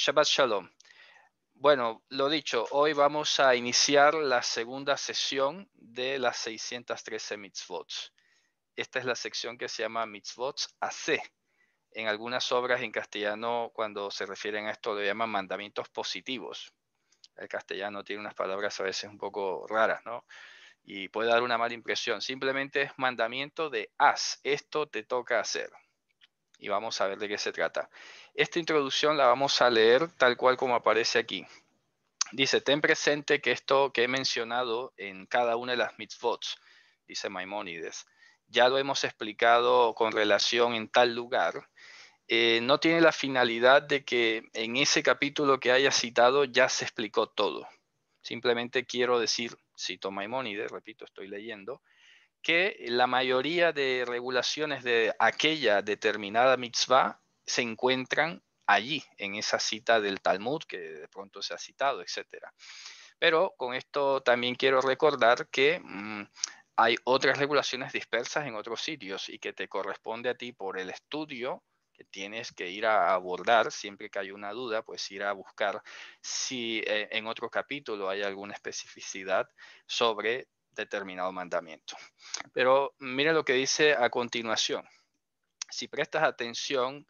Shabbat Shalom. Bueno, lo dicho, hoy vamos a iniciar la segunda sesión de las 613 mitzvot. Esta es la sección que se llama mitzvot AC. En algunas obras en castellano, cuando se refieren a esto, lo llaman mandamientos positivos. El castellano tiene unas palabras a veces un poco raras, ¿no? Y puede dar una mala impresión. Simplemente es mandamiento de haz, esto te toca hacer. Y vamos a ver de qué se trata. Esta introducción la vamos a leer tal cual como aparece aquí. Dice, ten presente que esto que he mencionado en cada una de las mitzvot, dice Maimónides, ya lo hemos explicado con relación en tal lugar, eh, no tiene la finalidad de que en ese capítulo que haya citado ya se explicó todo. Simplemente quiero decir, cito Maimónides, repito, estoy leyendo, que la mayoría de regulaciones de aquella determinada mitzvah se encuentran allí, en esa cita del Talmud que de pronto se ha citado, etc. Pero con esto también quiero recordar que mm, hay otras regulaciones dispersas en otros sitios y que te corresponde a ti por el estudio que tienes que ir a abordar siempre que hay una duda, pues ir a buscar si eh, en otro capítulo hay alguna especificidad sobre determinado mandamiento. Pero mira lo que dice a continuación. Si prestas atención,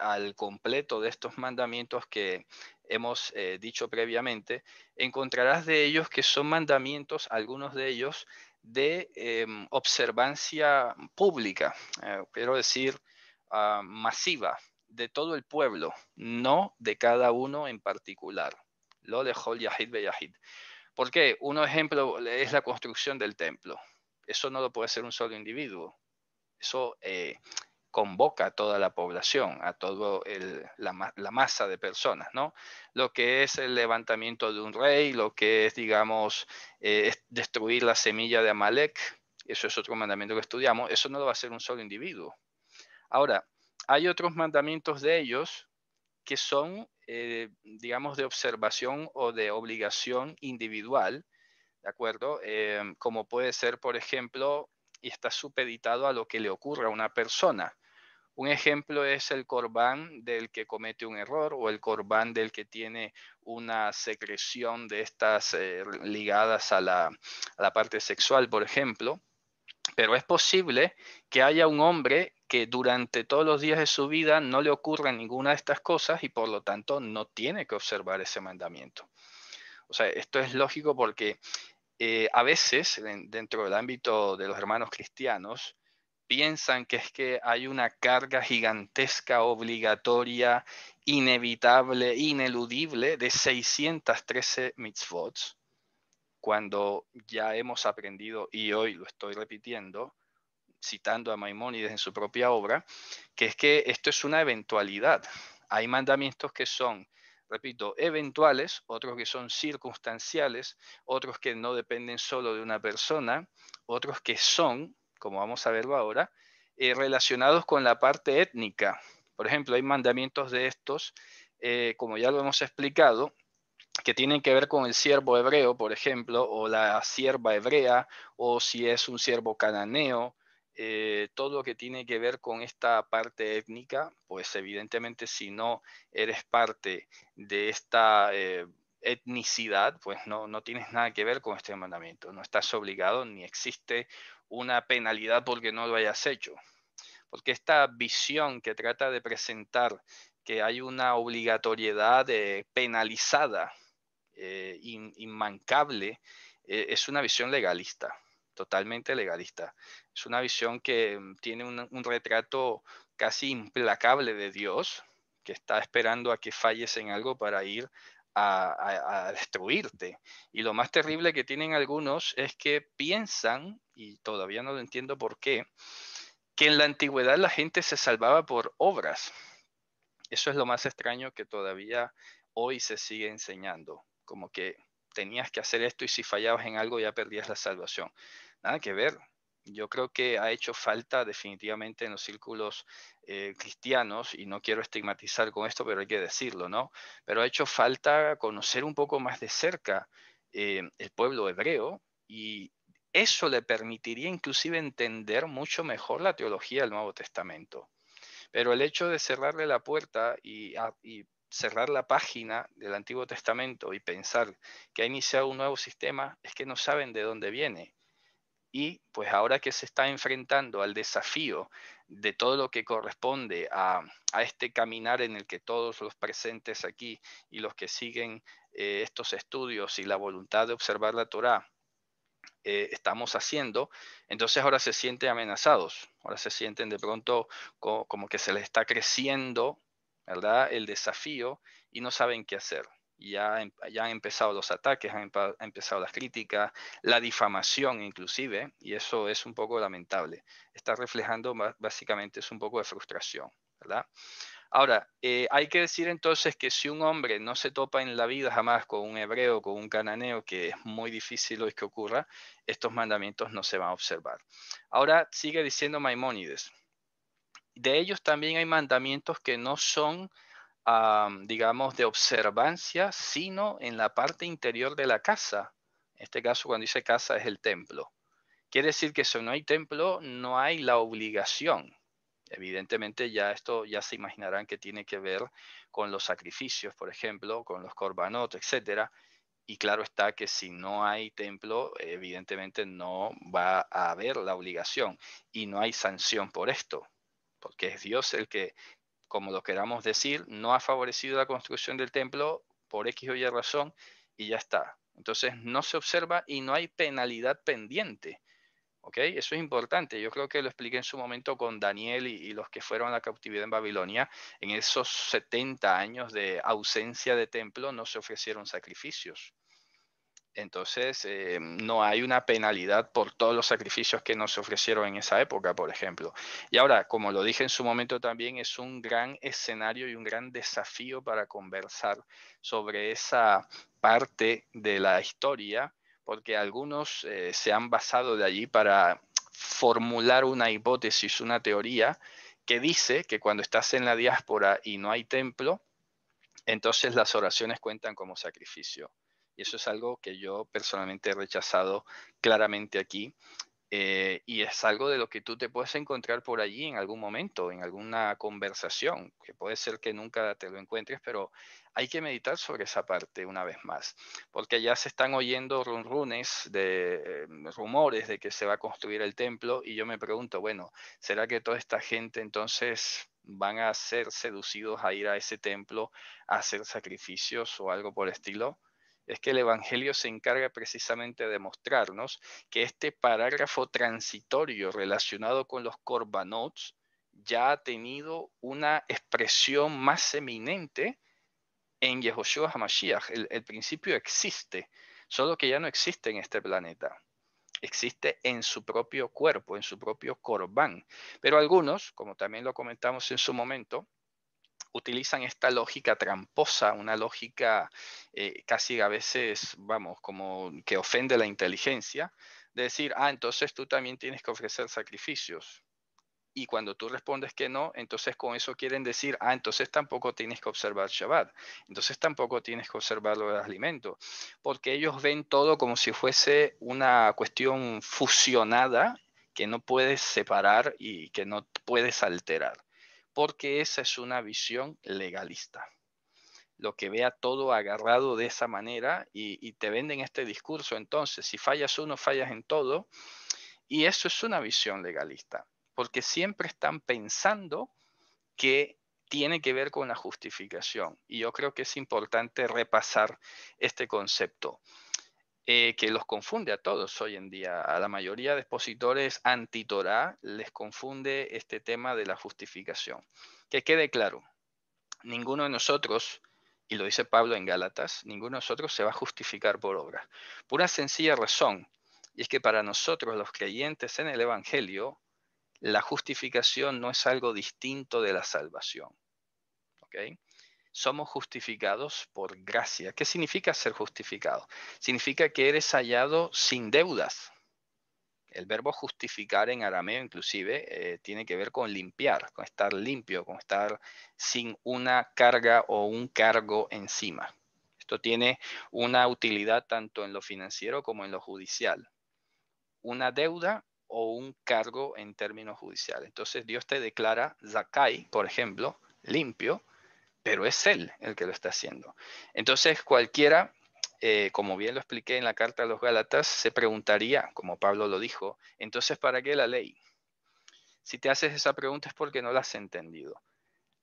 al completo de estos mandamientos que hemos eh, dicho previamente, encontrarás de ellos que son mandamientos, algunos de ellos, de em, observancia pública, eh, quiero decir, ah, masiva, de todo el pueblo, no de cada uno en particular. Lo dejó Yahid Beyahid. ¿Por qué? Un ejemplo es la construcción del templo. Eso no lo puede hacer un solo individuo. Eso eh, convoca a toda la población, a toda la, masa de personas, ¿no? Lo que es el levantamiento de un rey, lo que es, digamos, eh, destruir la semilla de Amalek, eso es otro mandamiento que estudiamos, eso no lo va a hacer un solo individuo. Ahora, hay otros mandamientos de ellos que son, eh, digamos, de observación o de obligación individual, ¿de acuerdo? Eh, como puede ser, por ejemplo, y está supeditado a lo que le ocurra a una persona. Un ejemplo es el corbán del que comete un error o el corbán del que tiene una secreción de estas eh, ligadas a la, parte sexual, por ejemplo. Pero es posible que haya un hombre que durante todos los días de su vida no le ocurra ninguna de estas cosas y por lo tanto no tiene que observar ese mandamiento. O sea, esto es lógico porque eh, a veces dentro del ámbito de los hermanos cristianos piensan que es que hay una carga gigantesca, obligatoria, inevitable, ineludible de 613 mitzvot, cuando ya hemos aprendido, y hoy lo estoy repitiendo, citando a Maimónides en su propia obra, que es que esto es una eventualidad. Hay mandamientos que son, repito, eventuales, otros que son circunstanciales, otros que no dependen solo de una persona, otros que son como vamos a verlo ahora, eh, relacionados con la parte étnica. Por ejemplo, hay mandamientos de estos, eh, como ya lo hemos explicado, que tienen que ver con el siervo hebreo, por ejemplo, o la sierva hebrea, o si es un siervo cananeo, eh, todo lo que tiene que ver con esta parte étnica, pues evidentemente si no eres parte de esta etnicidad, pues no, no tienes nada que ver con este mandamiento. No estás obligado ni existe una penalidad porque no lo hayas hecho. Porque esta visión que trata de presentar que hay una obligatoriedad eh, penalizada, eh, inmancable, eh, es una visión legalista, totalmente legalista. Es una visión que mm, tiene un retrato casi implacable de Dios, que está esperando a que falles en algo para ir a, destruirte. Y lo más terrible que tienen algunos es que piensan, y todavía no lo entiendo por qué, que en la antigüedad la gente se salvaba por obras. Eso es lo más extraño que todavía hoy se sigue enseñando, como que tenías que hacer esto y si fallabas en algo ya perdías la salvación. Nada que ver, yo creo que ha hecho falta definitivamente en los círculos eh, cristianos, y no quiero estigmatizar con esto, pero hay que decirlo, ¿no? Pero ha hecho falta conocer un poco más de cerca eh, el pueblo hebreo y eso le permitiría inclusive entender mucho mejor la teología del Nuevo Testamento. Pero el hecho de cerrarle la puerta y ah, cerrar la página del Antiguo Testamento y pensar que ha iniciado un nuevo sistema es que no saben de dónde viene y pues ahora que se está enfrentando al desafío de todo lo que corresponde a, este caminar en el que todos los presentes aquí y los que siguen eh, estos estudios y la voluntad de observar la Torah eh, estamos haciendo, entonces ahora se sienten amenazados, ahora se sienten de pronto como que se les está creciendo, ¿verdad? El desafío y no saben qué hacer ya, han empezado los ataques, han empezado las críticas, la difamación inclusive, y eso es un poco lamentable. Está reflejando básicamente es un poco de frustración, ¿verdad? Ahora, eh, hay que decir entonces que si un hombre no se topa en la vida jamás con un hebreo, con un cananeo, que es muy difícil hoy que ocurra, estos mandamientos no se van a observar. Ahora sigue diciendo Maimónides. De ellos también hay mandamientos que no son digamos, de observancia, sino en la parte interior de la casa. En este caso, cuando dice casa, es el templo. Quiere decir que si no hay templo, no hay la obligación. Evidentemente ya esto ya se imaginarán que tiene que ver con los sacrificios, por ejemplo, con los corbanot, etcétera. Y claro está que si no hay templo, evidentemente no va a haber la obligación y no hay sanción por esto, porque es Dios el que como lo queramos decir, no ha favorecido la construcción del templo por X o Y razón y ya está. Entonces no se observa y no hay penalidad pendiente. ¿Ok? Eso es importante. Yo creo que lo expliqué en su momento con Daniel y, y, los que fueron a la cautividad en Babilonia. En esos 70 años de ausencia de templo no se ofrecieron sacrificios. Entonces, eh, no hay una penalidad por todos los sacrificios que nos ofrecieron en esa época, por ejemplo. Y ahora, como lo dije en su momento también, es un gran escenario y un gran desafío para conversar sobre esa parte de la historia, porque algunos eh, se han basado de allí para formular una hipótesis, una teoría que dice que cuando estás en la diáspora y no hay templo, entonces las oraciones cuentan como sacrificio. Y eso es algo que yo personalmente he rechazado claramente aquí. Eh, y es algo de lo que tú te puedes encontrar por allí en algún momento, en alguna conversación, que puede ser que nunca te lo encuentres, pero hay que meditar sobre esa parte una vez más, porque ya se están oyendo runrunes de eh, rumores de que se va a construir el templo y yo me pregunto, bueno, ¿será que toda esta gente entonces van a ser seducidos a ir a ese templo a hacer sacrificios o algo por el estilo? es que el Evangelio se encarga precisamente de mostrarnos que este parágrafo transitorio relacionado con los corbanots ya ha tenido una expresión más eminente en Yehoshua HaMashiach. El, principio existe, solo que ya no existe en este planeta existe en su propio cuerpo, en su propio corbán. Pero algunos, como también lo comentamos en su momento, utilizan esta lógica tramposa, una lógica eh, casi a veces, vamos, como que ofende la inteligencia, de decir, ah, entonces tú también tienes que ofrecer sacrificios. Y cuando tú respondes que no, entonces con eso quieren decir, ah, entonces tampoco tienes que observar Shabbat, entonces tampoco tienes que observar los alimentos, porque ellos ven todo como si fuese una cuestión fusionada que no puedes separar y que no puedes alterar porque esa es una visión legalista. Lo que vea todo agarrado de esa manera y, te venden este discurso, entonces, si fallas uno, fallas en todo. Y eso es una visión legalista, porque siempre están pensando que tiene que ver con la justificación. Y yo creo que es importante repasar este concepto. Eh, que los confunde a todos hoy en día. A la mayoría de expositores anti les confunde este tema de la justificación. Que quede claro, ninguno de nosotros, y lo dice Pablo en Gálatas, ninguno de nosotros se va a justificar por obra. Por una sencilla razón, y es que para nosotros los creyentes en el Evangelio, la justificación no es algo distinto de la salvación. ¿Okay? somos justificados por gracia. ¿Qué significa ser justificado? Significa que eres hallado sin deudas. El verbo justificar en arameo inclusive eh, tiene que ver con limpiar, con estar limpio, con estar sin una carga o un cargo encima. Esto tiene una utilidad tanto en lo financiero como en lo judicial. Una deuda o un cargo en términos judiciales. Entonces Dios te declara Zakai, por ejemplo, limpio, pero es Él el que lo está haciendo. Entonces cualquiera, eh, como bien lo expliqué en la carta a los Gálatas, se preguntaría, como Pablo lo dijo, entonces ¿para qué la ley? Si te haces esa pregunta es porque no la has entendido.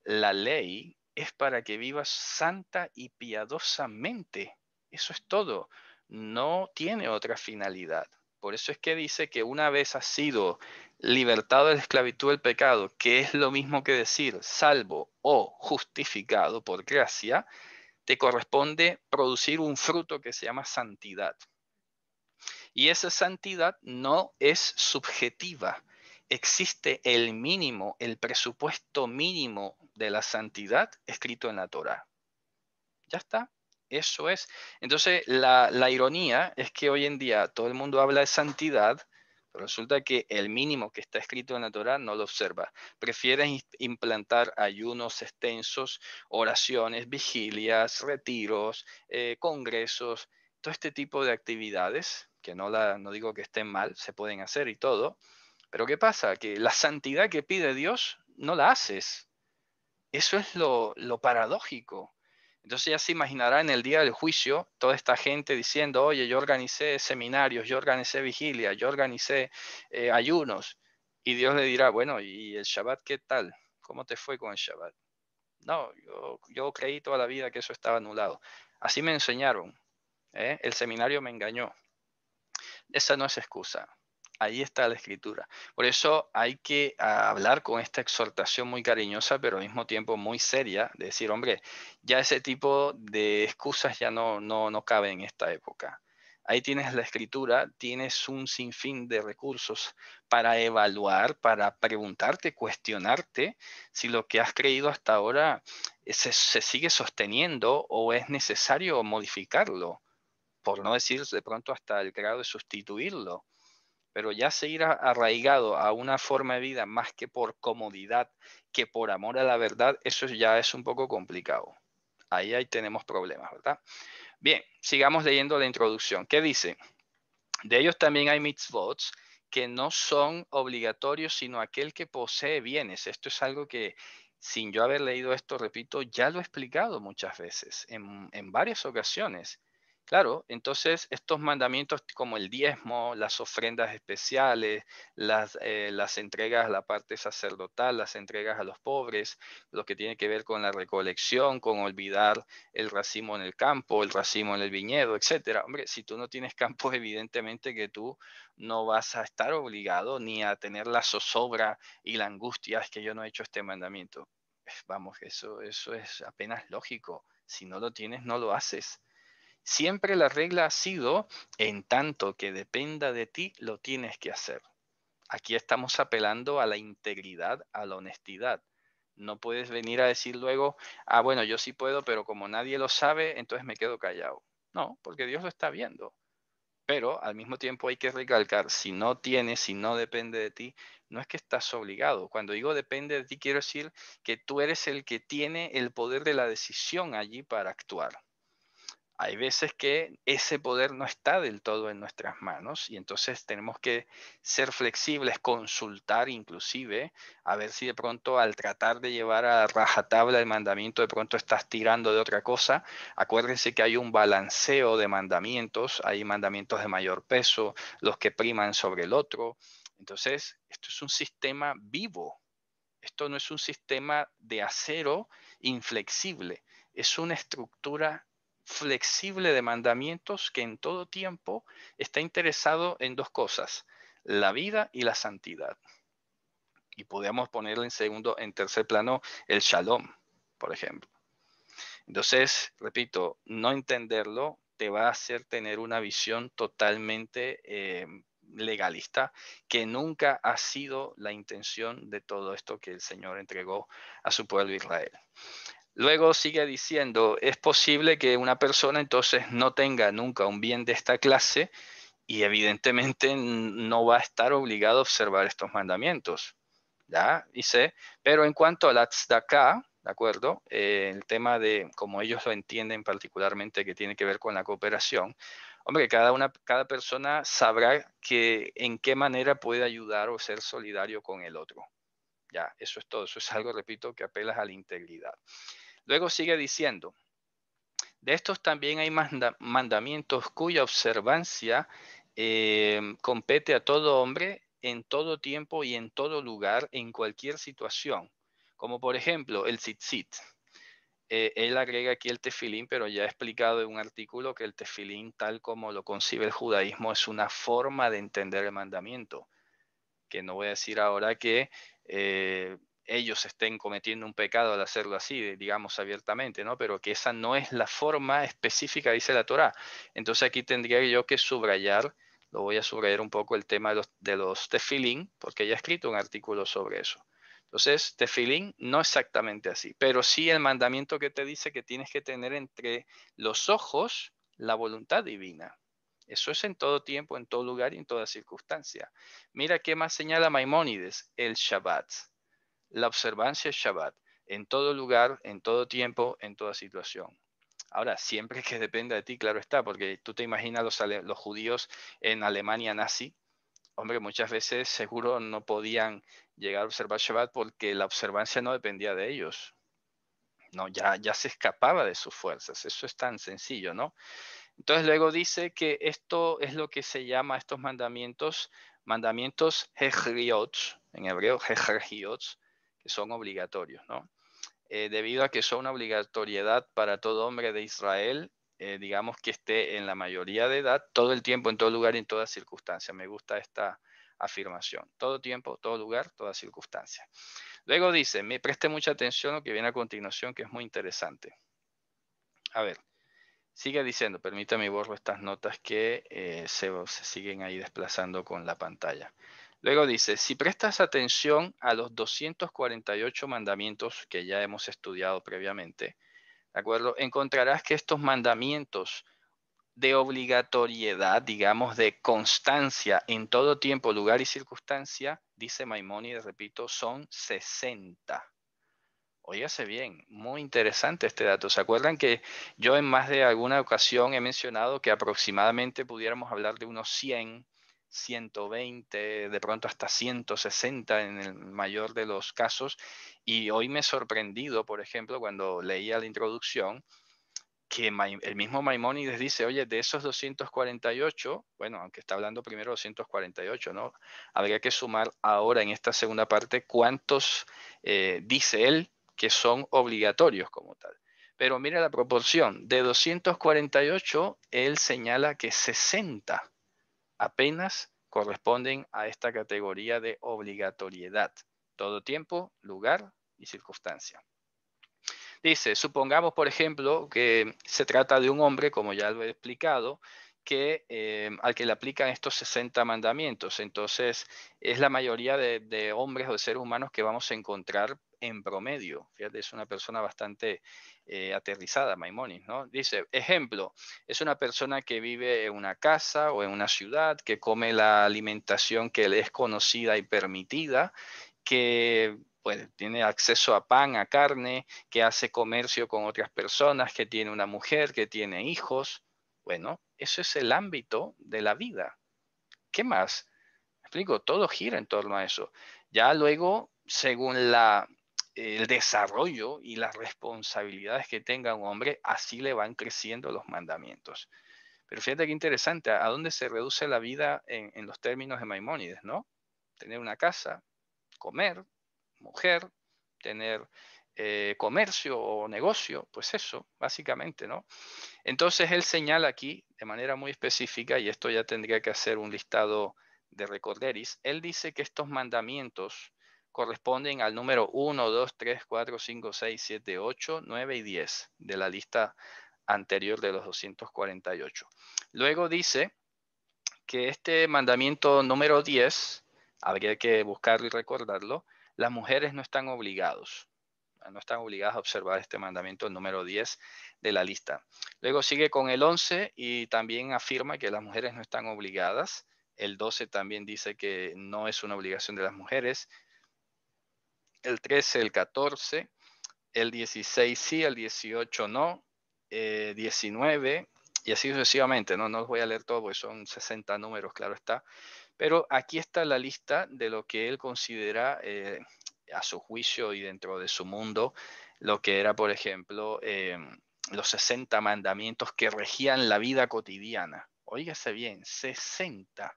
La ley es para que vivas santa y piadosamente. Eso es todo. No tiene otra finalidad. Por eso es que dice que una vez has sido libertado de la esclavitud del pecado, que es lo mismo que decir salvo o justificado por gracia, te corresponde producir un fruto que se llama santidad. Y esa santidad no es subjetiva. Existe el mínimo, el presupuesto mínimo de la santidad escrito en la Torah. Ya está. Eso es. Entonces, la, ironía es que hoy en día todo el mundo habla de santidad, pero resulta que el mínimo que está escrito en la Torah no lo observa. Prefieren implantar ayunos extensos, oraciones, vigilias, retiros, eh, congresos, todo este tipo de actividades, que no, la, no digo que estén mal, se pueden hacer y todo. Pero ¿qué pasa? Que la santidad que pide Dios no la haces. Eso es lo paradójico. Entonces ya se imaginará en el día del juicio toda esta gente diciendo, oye, yo organicé seminarios, yo organicé vigilia, yo organicé eh, ayunos. Y Dios le dirá, bueno, ¿y el Shabbat qué tal? ¿Cómo te fue con el Shabbat? No, yo, creí toda la vida que eso estaba anulado. Así me enseñaron. ¿eh? El seminario me engañó. Esa no es excusa ahí está la escritura. Por eso hay que hablar con esta exhortación muy cariñosa, pero al mismo tiempo muy seria, de decir, hombre, ya ese tipo de excusas ya no, no, no cabe en esta época. Ahí tienes la escritura, tienes un sinfín de recursos para evaluar, para preguntarte, cuestionarte si lo que has creído hasta ahora eh, se, se sigue sosteniendo o es necesario modificarlo por no decir de pronto hasta el grado de sustituirlo pero ya seguir arraigado a una forma de vida más que por comodidad que por amor a la verdad, eso ya es un poco complicado. Ahí, ahí tenemos problemas, ¿verdad? Bien, sigamos leyendo la introducción. ¿Qué dice? De ellos también hay mitzvot que no son obligatorios, sino aquel que posee bienes. Esto es algo que, sin yo haber leído esto, repito, ya lo he explicado muchas veces, en varias ocasiones. Claro, entonces estos mandamientos como el diezmo, las ofrendas especiales, eh, las, entregas a la parte sacerdotal, las entregas a los pobres, lo que tiene que ver con la recolección, con olvidar el racimo en el campo, el racimo en el viñedo, etc. Hombre, si tú no tienes campo, evidentemente que tú no vas a estar obligado ni a tener la zozobra y la angustia, es que yo no he hecho este mandamiento. Vamos, eso, eso es apenas lógico. Si no lo tienes, no lo haces Siempre la regla ha sido, en tanto que dependa de ti, lo tienes que hacer. Aquí estamos apelando a la integridad, a la honestidad. No puedes venir a decir luego, ah, bueno, yo sí puedo, pero como nadie lo sabe, entonces me quedo callado. No, porque Dios lo está viendo. Pero al mismo tiempo hay que recalcar, si no tienes, si no depende de ti, no es que estás obligado. Cuando digo depende de ti, quiero decir que tú eres el que tiene el poder de la decisión allí para actuar hay veces que ese poder no está del todo en nuestras manos y entonces tenemos que ser flexibles, consultar inclusive, a ver si de pronto al tratar de llevar a rajatabla el mandamiento, de pronto estás tirando de otra cosa. Acuérdense que hay un balanceo de mandamientos, hay mandamientos de mayor peso, los que priman sobre el otro. Entonces, esto es un sistema vivo, esto no es un sistema de acero inflexible, es una estructura flexible de mandamientos que en todo tiempo está interesado en dos cosas, la vida y la santidad. Y podemos ponerle en segundo, en tercer plano, el shalom, por ejemplo. Entonces, repito, no entenderlo te va a hacer tener una visión totalmente eh, legalista, que nunca ha sido la intención de todo esto que el Señor entregó a su pueblo Israel. Luego sigue diciendo, es posible que una persona entonces no tenga nunca un bien de esta clase y evidentemente no va a estar obligado a observar estos mandamientos. ¿Ya? Dice, pero en cuanto al acá ¿de acuerdo? Eh, el tema de, cómo ellos lo entienden particularmente, que tiene que ver con la cooperación. Hombre, cada, cada persona sabrá que en qué manera puede ayudar o ser solidario con el otro. Ya, eso es todo. Eso es algo, repito, que apelas a la integridad. Luego sigue diciendo, de estos también hay mandamientos cuya observancia em, compete a todo hombre en todo tiempo y en todo lugar, en cualquier situación. Como por ejemplo el tzitzit. Eh, él agrega aquí el tefilín, pero ya he explicado en un artículo que el tefilín, tal como lo concibe el judaísmo, es una forma de entender el mandamiento. Que no voy a decir ahora que eh, ellos estén cometiendo un pecado al hacerlo así, digamos abiertamente, ¿no? Pero que esa no es la forma específica, dice la Torá. Entonces aquí tendría yo que subrayar, lo voy a subrayar un poco el tema de los, de porque ya he escrito un artículo sobre eso. Entonces, tefilín no exactamente así, pero sí el mandamiento que te dice que tienes que tener entre los ojos la voluntad divina. Eso es en todo tiempo, en todo lugar y en toda circunstancia. Mira qué más señala Maimónides, el Shabbat, la observancia Shabbat, en todo lugar, en todo tiempo, en toda situación. Ahora, siempre que dependa de ti, claro está, porque tú te imaginas los, los judíos en Alemania nazi, hombre, muchas veces seguro no podían llegar a observar Shabbat porque la observancia no dependía de ellos. No, ya, ya se escapaba de sus fuerzas. Eso es tan sencillo, ¿no? Entonces luego dice que esto es lo que se llama estos mandamientos, mandamientos hechriot, en hebreo hechriot, que son obligatorios, ¿no? Eh, debido a que son una obligatoriedad para todo hombre de Israel, eh, digamos que esté en la mayoría de edad, todo el tiempo, en todo lugar y en todas circunstancia. Me gusta esta afirmación. Todo tiempo, todo lugar, toda circunstancia. Luego dice, me preste mucha atención lo que viene a continuación, que es muy interesante. A ver. Sigue diciendo, permítame borro estas notas que eh, se, siguen ahí desplazando con la pantalla. Luego dice, si prestas atención a los 248 mandamientos que ya hemos estudiado previamente, ¿de acuerdo? Encontrarás que estos mandamientos de obligatoriedad, digamos, de constancia en todo tiempo, lugar y circunstancia, dice Maimónides, repito, son 60. Óyase bien, muy interesante este dato. ¿Se acuerdan que yo en más de alguna ocasión he mencionado que aproximadamente pudiéramos hablar de unos 100, 120, de pronto hasta 160 en el mayor de los casos? Y hoy me he sorprendido, por ejemplo, cuando leía la introducción, que el mismo Maimónides dice, oye, de esos 248, bueno, aunque está hablando primero 248, ¿no? Habría que sumar ahora en esta segunda parte cuántos, eh, dice él, que son obligatorios como tal. Pero mira la proporción, de 248, él señala que 60 apenas corresponden a esta categoría de obligatoriedad. Todo tiempo, lugar y circunstancia. Dice, supongamos, por ejemplo, que se trata de un hombre, como ya lo he explicado, que, eh, al que le aplican estos 60 mandamientos. Entonces, es la mayoría de, hombres o de seres humanos que vamos a encontrar en promedio. Fíjate, es una persona bastante eh, aterrizada, Maimonis, ¿no? Dice, ejemplo, es una persona que vive en una casa o en una ciudad, que come la alimentación que le es conocida y permitida, que pues, tiene acceso a pan, a carne, que hace comercio con otras personas, que tiene una mujer, que tiene hijos. Bueno, eso es el ámbito de la vida. ¿Qué más? Me explico, todo gira en torno a eso. Ya luego, según el desarrollo y las responsabilidades que tenga un hombre, así le van creciendo los mandamientos. Pero fíjate qué interesante, ¿a dónde se reduce la vida en, en los términos de Maimónides, no? Tener una casa, comer, mujer, tener eh, comercio o negocio, pues eso, básicamente, ¿no? Entonces él señala aquí de manera muy específica, y esto ya tendría que hacer un listado de recorderis, él dice que estos mandamientos corresponden al número 1, 2, 3, 4, 5, 6, 7, 8, 9 y 10 de la lista anterior de los 248. Luego dice que este mandamiento número 10, habría que buscarlo y recordarlo, las mujeres no están obligados. Ah, no están obligadas a observar este mandamiento número 10 de la lista. Luego sigue con el 11 y también afirma que las mujeres no están obligadas. El 12 también dice que no es una obligación de las mujeres. El 13, el 14, el 16 sí, el 18 no, eh, 19 y así sucesivamente. No, no los voy a leer todo porque son 60 números, claro está. Pero aquí está la lista de lo que él considera eh, a su juicio y dentro de su mundo lo que era, por ejemplo, em, los 60 mandamientos que regían la vida cotidiana. Óigase bien, 60.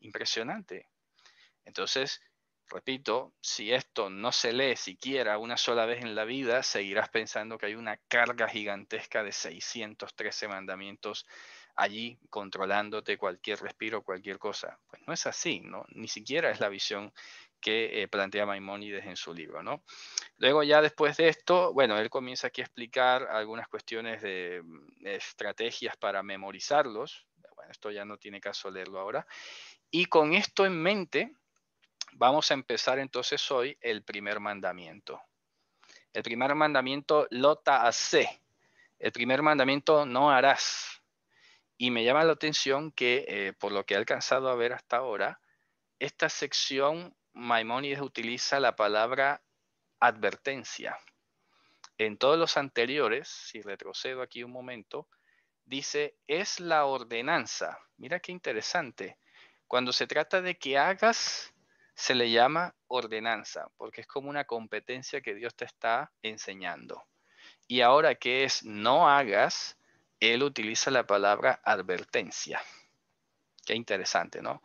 Impresionante. Entonces, repito, si esto no se lee siquiera una sola vez en la vida, seguirás pensando que hay una carga gigantesca de 613 mandamientos allí controlándote cualquier respiro, cualquier cosa. Pues no es así, ¿no? Ni siquiera es la visión que eh, plantea Maimónides en su libro. ¿no? Luego ya después de esto, bueno, él comienza aquí a explicar algunas cuestiones de, mm, estrategias para memorizarlos. Bueno, esto ya no tiene caso leerlo ahora. Y con esto en mente, vamos a empezar entonces hoy el primer mandamiento. El primer mandamiento, lota hace. El primer mandamiento, no harás. Y me llama la atención que, eh, por lo que he alcanzado a ver hasta ahora, esta sección Maimónides utiliza la palabra advertencia. En todos los anteriores, si retrocedo aquí un momento, dice, es la ordenanza. Mira qué interesante. Cuando se trata de que hagas, se le llama ordenanza, porque es como una competencia que Dios te está enseñando. Y ahora que es no hagas, Él utiliza la palabra advertencia. Qué interesante, ¿no?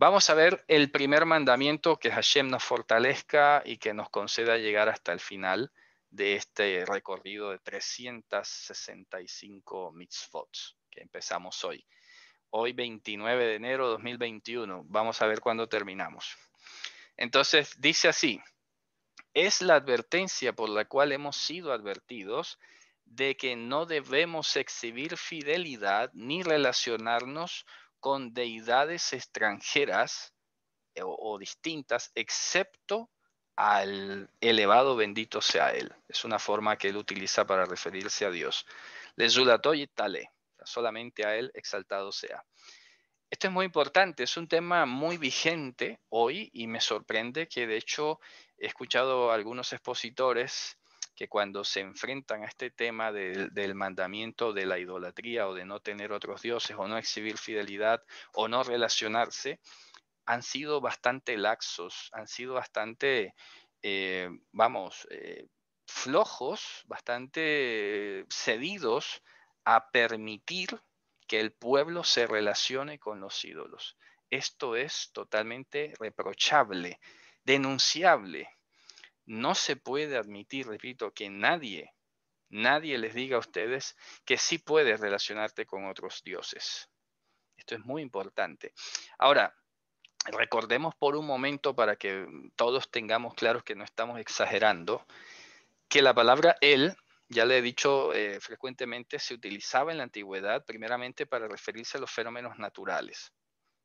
Vamos a ver el primer mandamiento que Hashem nos fortalezca y que nos conceda llegar hasta el final de este recorrido de 365 mitzvot que empezamos hoy. Hoy 29 de enero de 2021. Vamos a ver cuándo terminamos. Entonces dice así, es la advertencia por la cual hemos sido advertidos de que no debemos exhibir fidelidad ni relacionarnos con deidades extranjeras eh, o, distintas, excepto al elevado bendito sea él. Es una forma que él utiliza para referirse a Dios. y tale, solamente a él exaltado sea. Esto es muy importante, es un tema muy vigente hoy y me sorprende que de hecho he escuchado a algunos expositores que cuando se enfrentan a este tema del, mandamiento de la idolatría o de no tener otros dioses o no exhibir fidelidad o no relacionarse, han sido bastante laxos, han sido bastante, eh, vamos, eh, flojos, bastante cedidos a permitir que el pueblo se relacione con los ídolos. Esto es totalmente reprochable, denunciable, no se puede admitir, repito, que nadie, nadie les diga a ustedes que sí puedes relacionarte con otros dioses. Esto es muy importante. Ahora, recordemos por un momento para que todos tengamos claro que no estamos exagerando, que la palabra él, ya le he dicho eh, frecuentemente, se utilizaba en la antigüedad primeramente para referirse a los fenómenos naturales.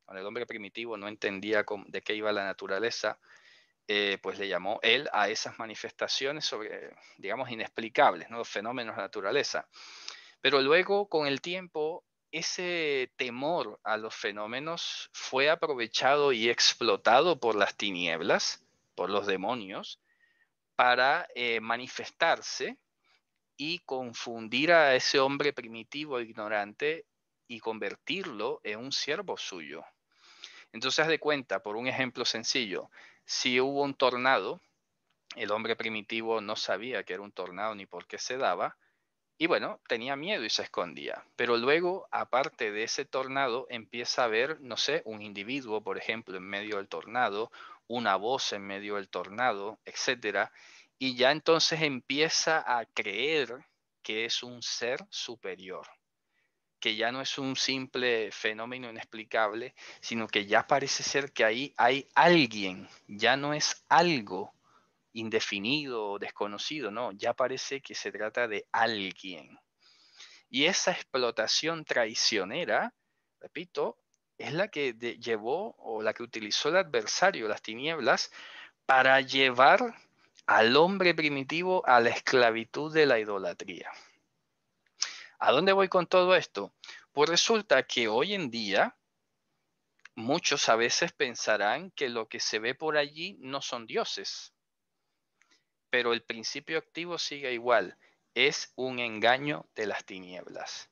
Cuando el hombre primitivo no entendía de qué iba la naturaleza, eh, pues le llamó él a esas manifestaciones sobre, digamos, inexplicables, ¿no? fenómenos de naturaleza. Pero luego, con el tiempo, ese temor a los fenómenos fue aprovechado y explotado por las tinieblas, por los demonios, para eh, manifestarse y confundir a ese hombre primitivo e ignorante y convertirlo en un siervo suyo. Entonces, haz de cuenta, por un ejemplo sencillo, si hubo un tornado, el hombre primitivo no sabía que era un tornado ni por qué se daba, y bueno, tenía miedo y se escondía. Pero luego, aparte de ese tornado, empieza a ver, no sé, un individuo, por ejemplo, en medio del tornado, una voz en medio del tornado, etcétera, y ya entonces empieza a creer que es un ser superior, que ya no es un simple fenómeno inexplicable, sino que ya parece ser que ahí hay alguien, ya no es algo indefinido o desconocido, no, ya parece que se trata de alguien. Y esa explotación traicionera, repito, es la que llevó o la que utilizó el adversario, las tinieblas, para llevar al hombre primitivo a la esclavitud de la idolatría. ¿A dónde voy con todo esto? Pues resulta que hoy en día muchos a veces pensarán que lo que se ve por allí no son dioses, pero el principio activo sigue igual, es un engaño de las tinieblas.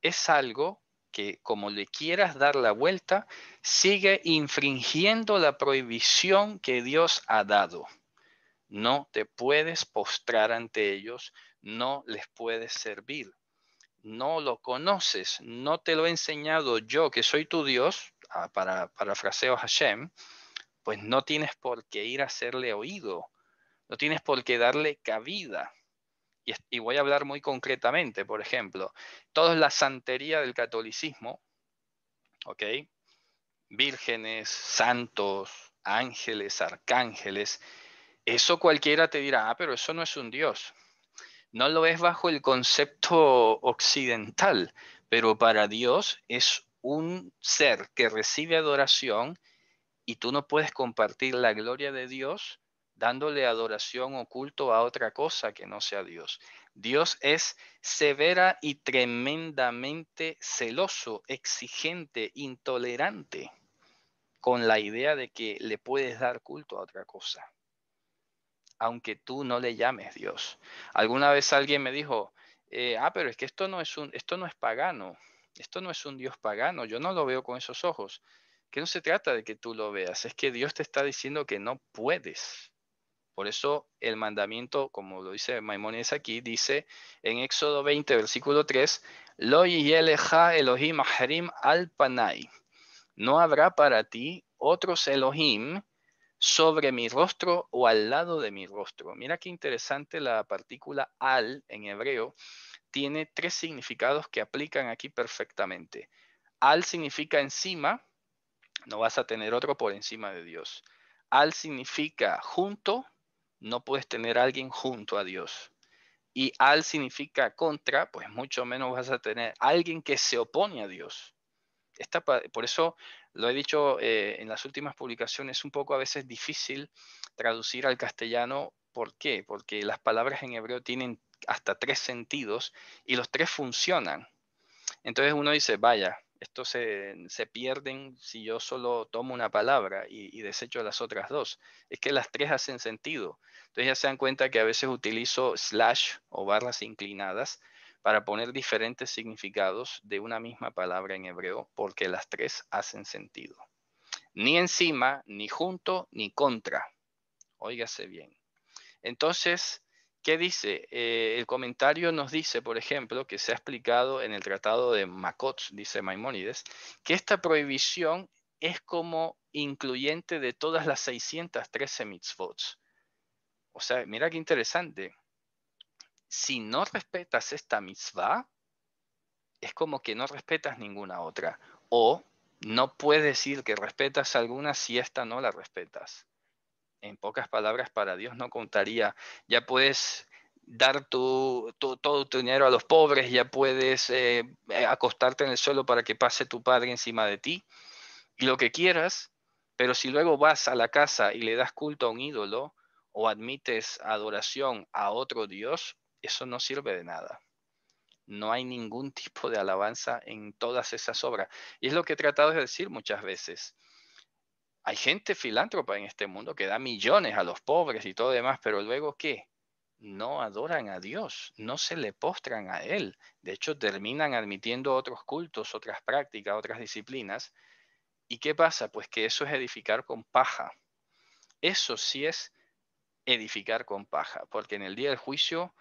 Es algo que como le quieras dar la vuelta, sigue infringiendo la prohibición que Dios ha dado. No te puedes postrar ante ellos, no les puedes servir no lo conoces, no te lo he enseñado yo, que soy tu Dios, ah, para fraseo Hashem, pues no tienes por qué ir a hacerle oído, no tienes por qué darle cabida. Y, voy a hablar muy concretamente, por ejemplo, toda la santería del catolicismo, ¿ok? Vírgenes, santos, ángeles, arcángeles, eso cualquiera te dirá, ah, pero eso no es un Dios no lo es bajo el concepto occidental, pero para Dios es un ser que recibe adoración y tú no puedes compartir la gloria de Dios dándole adoración oculto a otra cosa que no sea Dios. Dios es severa y tremendamente celoso, exigente, intolerante con la idea de que le puedes dar culto a otra cosa aunque tú no le llames Dios. Alguna vez alguien me dijo, eh, ah, pero es que esto no es un, esto no es pagano, esto no es un Dios pagano, yo no lo veo con esos ojos. Que no se trata de que tú lo veas, es que Dios te está diciendo que no puedes. Por eso el mandamiento, como lo dice Maimonides aquí, dice en Éxodo 20, versículo 3, Lo Elohim al panai. No habrá para ti otros Elohim sobre mi rostro o al lado de mi rostro. Mira qué interesante la partícula al en hebreo. Tiene tres significados que aplican aquí perfectamente. Al significa encima, no vas a tener otro por encima de Dios. Al significa junto, no puedes tener alguien junto a Dios. Y al significa contra, pues mucho menos vas a tener alguien que se opone a Dios. por eso lo he dicho eh, en las últimas publicaciones, un poco a veces difícil traducir al castellano. ¿Por qué? Porque las palabras en hebreo tienen hasta tres sentidos y los tres funcionan. Entonces uno dice, vaya, esto se, se, pierden si yo solo tomo una palabra y, y, desecho las otras dos. Es que las tres hacen sentido. Entonces ya se dan cuenta que a veces utilizo slash o barras inclinadas para poner diferentes significados de una misma palabra en hebreo, porque las tres hacen sentido. Ni encima, ni junto, ni contra. Óigase bien. Entonces, ¿qué dice? Eh, el comentario nos dice, por ejemplo, que se ha explicado en el tratado de Makots, dice Maimónides, que esta prohibición es como incluyente de todas las 613 mitzvot. O sea, mira qué interesante si no respetas esta mitzvah, es como que no respetas ninguna otra. O no puedes decir que respetas alguna si esta no la respetas. En pocas palabras, para Dios no contaría. Ya puedes dar tu, todo tu dinero a los pobres, ya puedes eh, eh, acostarte en el suelo para que pase tu padre encima de ti y lo que quieras, pero si luego vas a la casa y le das culto a un ídolo o admites adoración a otro Dios, eso no sirve de nada. No hay ningún tipo de alabanza en todas esas obras. Y es lo que he tratado de decir muchas veces. Hay gente filántropa en este mundo que da millones a los pobres y todo demás, pero luego ¿qué? No adoran a Dios, no se le postran a Él. De hecho, terminan admitiendo otros cultos, otras prácticas, otras disciplinas. ¿Y qué pasa? Pues que eso es edificar con paja. Eso sí es edificar con paja, porque en el día del juicio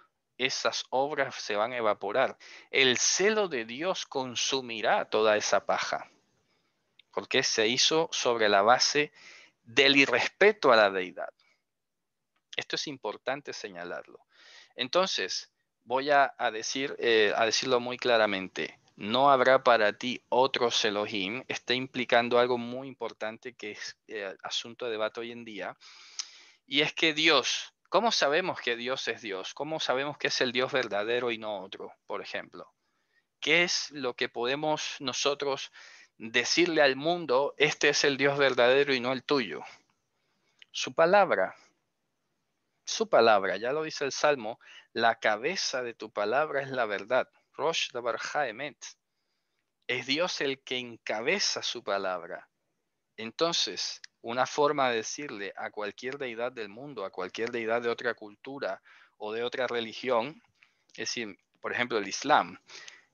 esas obras se van a evaporar. El celo de Dios consumirá toda esa paja, porque se hizo sobre la base del irrespeto a la deidad. Esto es importante señalarlo. Entonces, voy a, decir, eh, a decirlo muy claramente, no habrá para ti otro Elohim, está implicando algo muy importante que es eh, asunto de debate hoy en día, y es que Dios ¿Cómo sabemos que Dios es Dios? ¿Cómo sabemos que es el Dios verdadero y no otro, por ejemplo? ¿Qué es lo que podemos nosotros decirle al mundo, este es el Dios verdadero y no el tuyo? Su palabra. Su palabra, ya lo dice el Salmo, la cabeza de tu palabra es la verdad. Rosh Dabar Es Dios el que encabeza su palabra. Entonces, una forma de decirle a cualquier deidad del mundo, a cualquier deidad de otra cultura o de otra religión, es decir, por ejemplo, el Islam,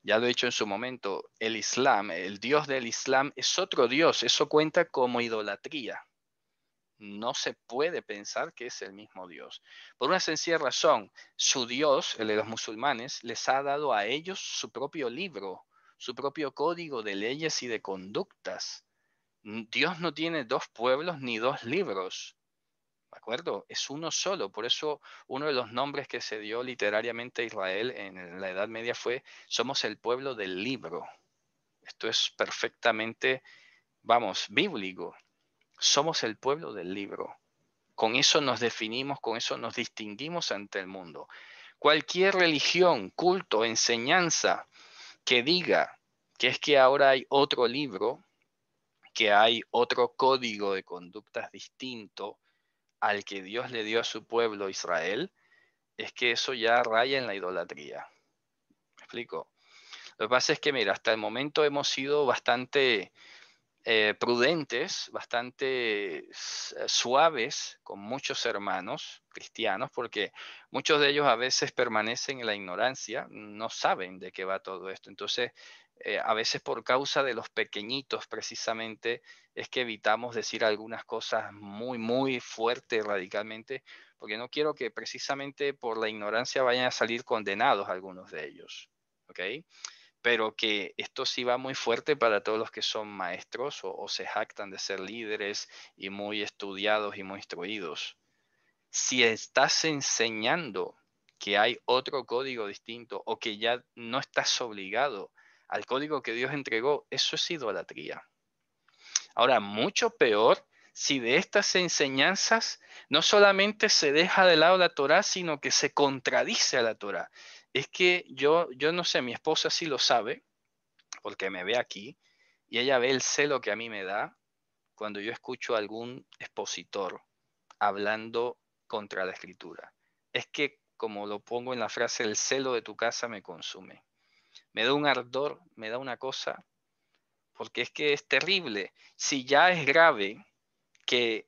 ya lo he dicho en su momento, el Islam, el Dios del Islam es otro Dios, eso cuenta como idolatría. No se puede pensar que es el mismo Dios. Por una sencilla razón, su Dios, el de los musulmanes, les ha dado a ellos su propio libro, su propio código de leyes y de conductas Dios no tiene dos pueblos ni dos libros. ¿De acuerdo? Es uno solo. Por eso uno de los nombres que se dio literariamente a Israel en la Edad Media fue somos el pueblo del libro. Esto es perfectamente, vamos, bíblico. Somos el pueblo del libro. Con eso nos definimos, con eso nos distinguimos ante el mundo. Cualquier religión, culto, enseñanza que diga que es que ahora hay otro libro, que hay otro código de conductas distinto al que Dios le dio a su pueblo Israel, es que eso ya raya en la idolatría. ¿Me explico? Lo que pasa es que, mira, hasta el momento hemos sido bastante eh, prudentes, bastante eh, suaves con muchos hermanos cristianos, porque muchos de ellos a veces permanecen en la ignorancia, no saben de qué va todo esto. Entonces, eh, a veces por causa de los pequeñitos precisamente es que evitamos decir algunas cosas muy, muy fuertes radicalmente, porque no quiero que precisamente por la ignorancia vayan a salir condenados algunos de ellos. ¿ok? Pero que esto sí va muy fuerte para todos los que son maestros o se jactan de ser líderes y muy estudiados y muy instruidos. Si estás enseñando que hay otro código distinto o que ya no estás obligado al código que Dios entregó, eso es idolatría. Ahora, mucho peor si de estas enseñanzas no solamente se deja de lado la Torah. sino que se contradice a la Torah. Es que yo, yo no sé, mi esposa sí lo sabe, porque me ve aquí, y ella ve el celo que a mí me da cuando yo escucho a algún expositor hablando contra la escritura. Es que, como lo pongo en la frase, el celo de tu casa me consume me da un ardor, me da una cosa, porque es que es terrible. Si ya es grave que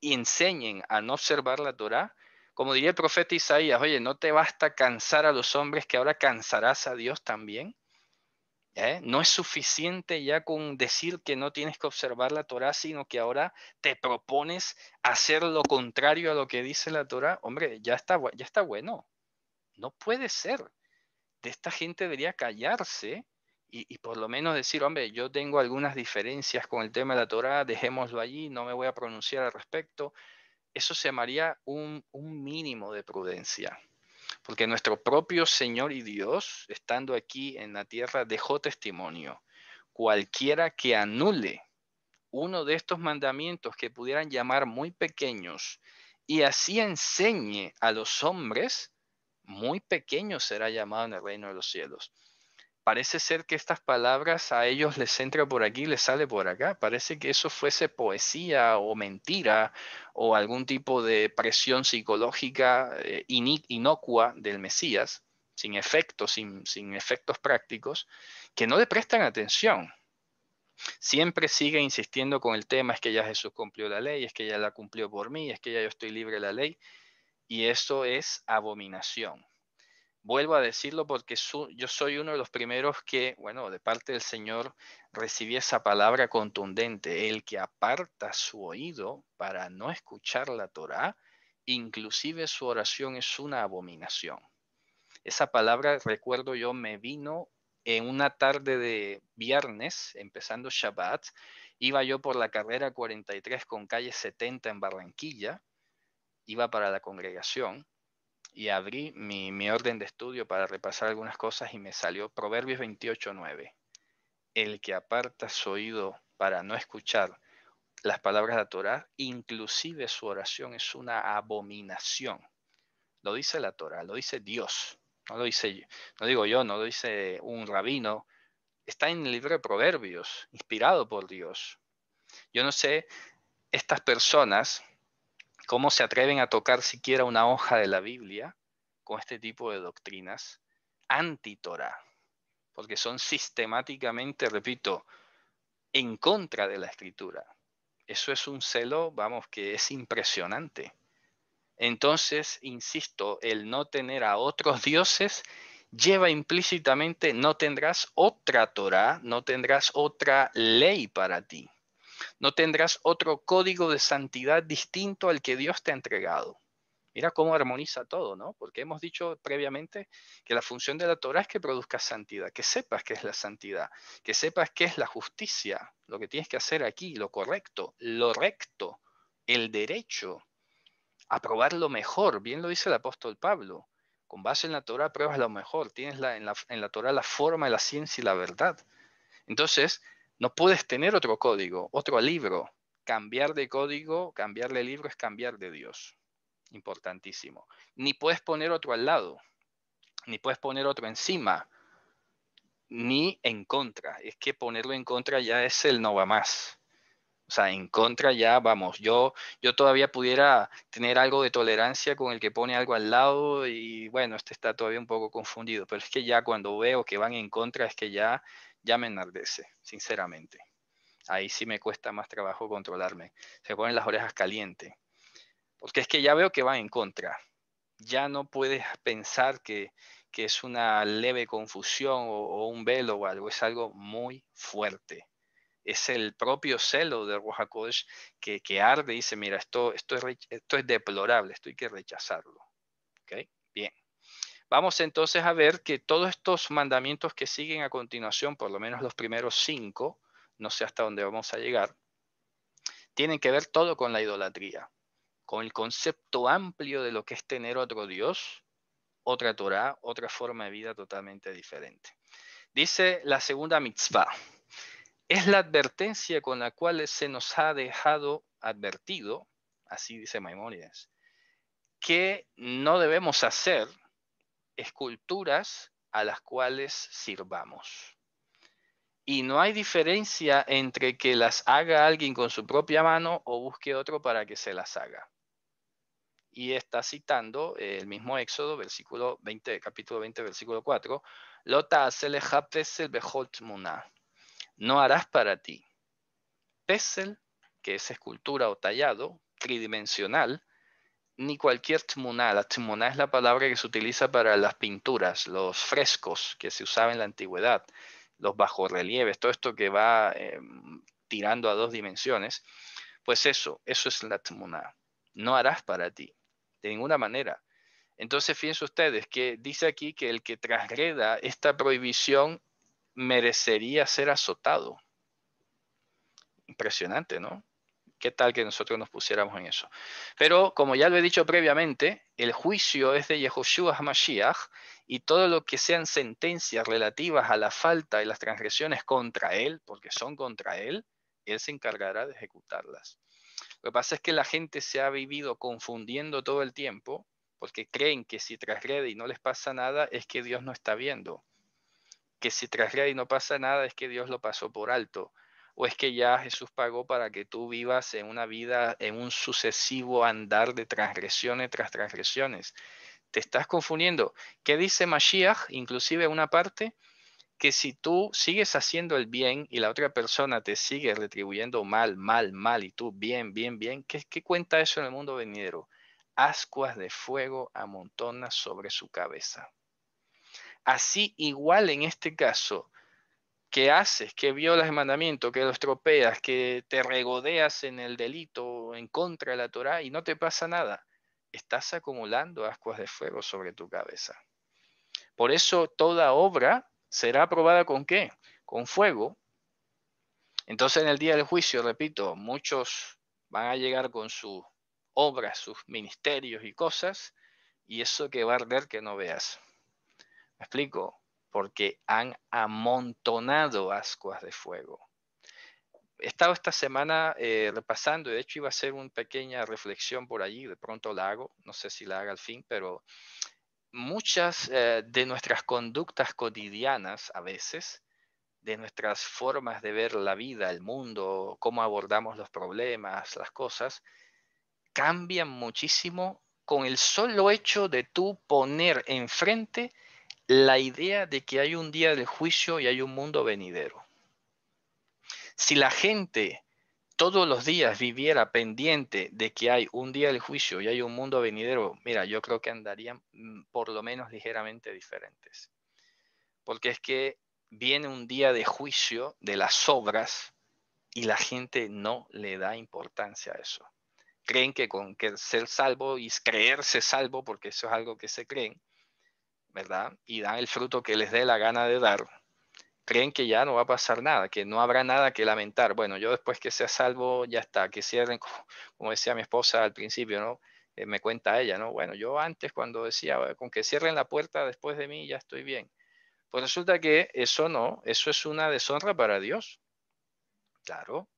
enseñen a no observar la Torá, como diría el profeta Isaías, oye, ¿no te basta cansar a los hombres que ahora cansarás a Dios también? ¿Eh? No es suficiente ya con decir que no tienes que observar la Torá, sino que ahora te propones hacer lo contrario a lo que dice la Torá. Hombre, ya está, ya está bueno. No puede ser de esta gente debería callarse y, por lo menos decir, hombre, yo tengo algunas diferencias con el tema de la Torah, dejémoslo allí, no me voy a pronunciar al respecto. Eso se llamaría un mínimo de prudencia. Porque nuestro propio Señor y Dios, estando aquí en la tierra, dejó testimonio. Cualquiera que anule uno de estos mandamientos que pudieran llamar muy pequeños y así enseñe a los hombres, muy pequeño será llamado en el reino de los cielos. Parece ser que estas palabras a ellos les entra por aquí, les sale por acá. Parece que eso fuese poesía o mentira o algún tipo de presión psicológica eh, inocua del Mesías, sin efectos, sin, sin efectos prácticos, que no le prestan atención siempre sigue insistiendo con el tema, es que ya Jesús cumplió la ley, es que ya la cumplió por mí, es que ya yo estoy libre de la ley y esto es abominación. Vuelvo a decirlo porque yo soy uno de los primeros que, bueno, de parte del Señor recibí esa palabra contundente, el que aparta su oído para no escuchar la Torá, inclusive su oración es una abominación. Esa palabra, recuerdo yo, me vino en una tarde de viernes, empezando Shabbat, iba yo por la carrera 43 con calle 70 en Barranquilla, iba para la congregación y abrí mi, orden de estudio para repasar algunas cosas y me salió Proverbios 28.9. El que aparta su oído para no escuchar las palabras de la Torah, inclusive su oración es una abominación. Lo dice la Torah, lo dice Dios, no lo dice yo, no digo yo, no lo dice un rabino. Está en el libro de Proverbios, inspirado por Dios. Yo no sé, estas personas ¿Cómo se atreven a tocar siquiera una hoja de la Biblia con este tipo de doctrinas anti Porque son sistemáticamente, repito, en contra de la escritura. Eso es un celo, vamos, que es impresionante. Entonces, insisto, el no tener a otros dioses lleva implícitamente no tendrás otra Torah, no tendrás otra ley para ti. No tendrás otro código de santidad distinto al que Dios te ha entregado. Mira cómo armoniza todo, ¿no? Porque hemos dicho previamente que la función de la Torah es que produzca santidad, que sepas qué es la santidad, que sepas qué es la justicia, lo que tienes que hacer aquí, lo correcto, lo recto, el derecho, probar lo mejor, bien lo dice el apóstol Pablo. Con base en la Torah pruebas lo mejor, tienes en, la, en la Torah la forma, la ciencia y la verdad. Entonces, no puedes tener otro código, otro libro. Cambiar de código, cambiar de libro es cambiar de Dios. Importantísimo. Ni puedes poner otro al lado, ni puedes poner otro encima, ni en contra. Es que ponerlo en contra ya es el no va más. O sea, en contra ya, vamos, yo, yo todavía pudiera tener algo de tolerancia con el que pone algo al lado y bueno, este está todavía un poco confundido, pero es que ya cuando veo que van en contra es que ya ya me enardece, sinceramente. Ahí sí me cuesta más trabajo controlarme. Se ponen las orejas calientes. Porque es que ya veo que van en contra. Ya no puedes pensar que, es una leve confusión o, un velo o algo. Es algo muy fuerte. Es el propio celo de Roja que, que arde y dice, mira, esto, esto, es, esto es deplorable, esto hay que rechazarlo. Vamos entonces a ver que todos estos mandamientos que siguen a continuación, por lo menos los primeros cinco, no sé hasta dónde vamos a llegar, tienen que ver todo con la idolatría, con el concepto amplio de lo que es tener otro Dios, otra Torah, otra forma de vida totalmente diferente. Dice la segunda mitzvah. Es la advertencia con la cual se nos ha dejado advertido, así dice Maimónides, que no debemos hacer esculturas a las cuales sirvamos. Y no hay diferencia entre que las haga alguien con su propia mano o busque otro para que se las haga. Y está citando el mismo Éxodo, versículo 20, capítulo 20, versículo 4. Lota hacele pesel No harás para ti. Pesel, que es escultura o tallado, tridimensional, ni cualquier tmuná. La tmuná es la palabra que se utiliza para las pinturas, los frescos que se usaban en la antigüedad, los bajorrelieves, todo esto que va em, tirando a dos dimensiones. Pues eso, eso es la tmuná. No harás para ti, de ninguna manera. Entonces, fíjense ustedes que dice aquí que el que transgreda esta prohibición merecería ser azotado. Impresionante, ¿no? ¿Qué tal que nosotros nos pusiéramos en eso? Pero como ya lo he dicho previamente, el juicio es de Yehoshua HaMashiach y todo lo que sean sentencias relativas a la falta y las transgresiones contra él, porque son contra él, él se encargará de ejecutarlas. Lo que pasa es que la gente se ha vivido confundiendo todo el tiempo porque creen que si transgrede y no les pasa nada es que Dios no está viendo, que si trasgrede y no pasa nada es que Dios lo pasó por alto ¿O es que ya Jesús pagó para que tú vivas en una vida, en un sucesivo andar de transgresiones tras transgresiones? Te estás confundiendo. ¿Qué dice Mashiach? Inclusive una parte, que si tú sigues haciendo el bien y la otra persona te sigue retribuyendo mal, mal, mal, y tú bien, bien, bien, ¿qué, qué cuenta eso en el mundo venidero? Ascuas de fuego amontonas sobre su cabeza. Así igual en este caso, que haces, que violas el mandamiento, que los estropeas? que te regodeas en el delito en contra de la Torá y no te pasa nada, estás acumulando ascuas de fuego sobre tu cabeza. Por eso toda obra será aprobada con qué? Con fuego. Entonces en el día del juicio, repito, muchos van a llegar con sus obras, sus ministerios y cosas, y eso que va a arder que no veas. ¿Me explico? porque han amontonado ascuas de fuego. He estado esta semana eh, repasando, de hecho iba a hacer una pequeña reflexión por allí, de pronto la hago, no sé si la haga al fin, pero muchas eh, de nuestras conductas cotidianas a veces, de nuestras formas de ver la vida, el mundo, cómo abordamos los problemas, las cosas, cambian muchísimo con el solo hecho de tú poner enfrente la idea de que hay un día del juicio y hay un mundo venidero. Si la gente todos los días viviera pendiente de que hay un día del juicio y hay un mundo venidero, mira, yo creo que andarían mm, por lo menos ligeramente diferentes. Porque es que viene un día de juicio de las obras y la gente no le da importancia a eso. Creen que con que ser salvo y creerse salvo, porque eso es algo que se creen, ¿verdad? Y dan el fruto que les dé la gana de dar, creen que ya no va a pasar nada, que no habrá nada que lamentar. Bueno, yo después que sea salvo, ya está, que cierren, como decía mi esposa al principio, ¿no? Eh, me cuenta ella, ¿no? Bueno, yo antes cuando decía, con que cierren la puerta después de mí, ya estoy bien. Pues resulta que eso no, eso es una deshonra para Dios. Claro,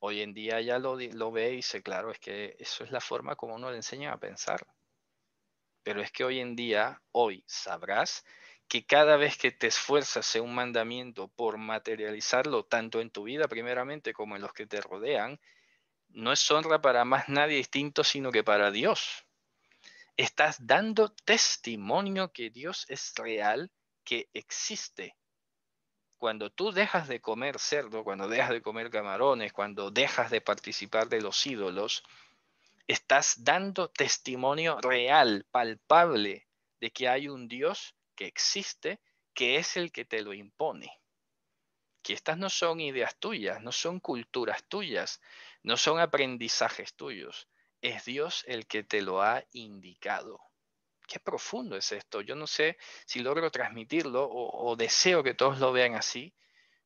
hoy en día ya lo, lo ve y dice, claro, es que eso es la forma como uno le enseña a pensar. Pero es que hoy en día, hoy sabrás que cada vez que te esfuerzas en un mandamiento por materializarlo, tanto en tu vida primeramente como en los que te rodean, no es honra para más nadie distinto, sino que para Dios. Estás dando testimonio que Dios es real, que existe. Cuando tú dejas de comer cerdo, cuando dejas de comer camarones, cuando dejas de participar de los ídolos, estás dando testimonio real, palpable, de que hay un Dios que existe, que es el que te lo impone. Que estas no son ideas tuyas, no son culturas tuyas, no son aprendizajes tuyos. Es Dios el que te lo ha indicado. Qué profundo es esto. Yo no sé si logro transmitirlo o, deseo que todos lo vean así,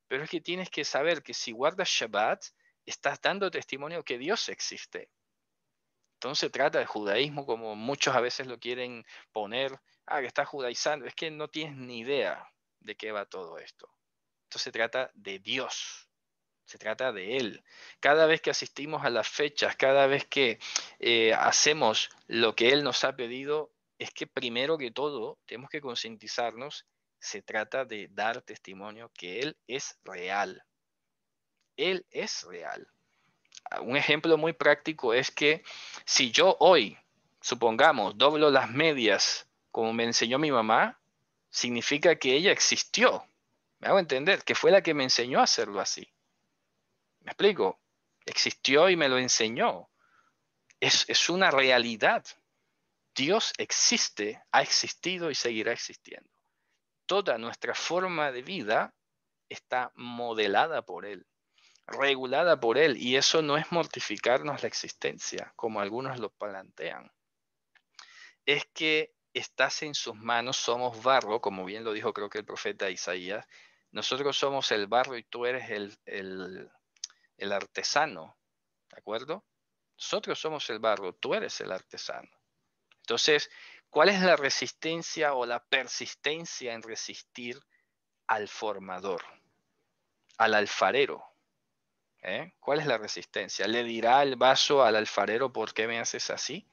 pero es que tienes que saber que si guardas Shabbat, estás dando testimonio que Dios existe entonces se trata de judaísmo como muchos a veces lo quieren poner, ah, que está judaizando, es que no tienes ni idea de qué va todo esto. Entonces se trata de Dios, se trata de Él. Cada vez que asistimos a las fechas, cada vez que eh, hacemos lo que Él nos ha pedido, es que primero que todo tenemos que concientizarnos, se trata de dar testimonio que Él es real. Él es real un ejemplo muy práctico es que si yo hoy, supongamos, doblo las medias como me enseñó mi mamá, significa que ella existió. Me hago entender, que fue la que me enseñó a hacerlo así. ¿Me explico? Existió y me lo enseñó. Es, es una realidad. Dios existe, ha existido y seguirá existiendo. Toda nuestra forma de vida está modelada por Él regulada por Él. Y eso no es mortificarnos la existencia, como algunos lo plantean. Es que estás en sus manos, somos barro, como bien lo dijo creo que el profeta Isaías. Nosotros somos el barro y tú eres el, el, el artesano, ¿de acuerdo? Nosotros somos el barro, tú eres el artesano. Entonces, ¿cuál es la resistencia o la persistencia en resistir al formador, al alfarero, ¿eh? ¿Cuál es la resistencia? ¿Le dirá el vaso al alfarero por qué me haces así?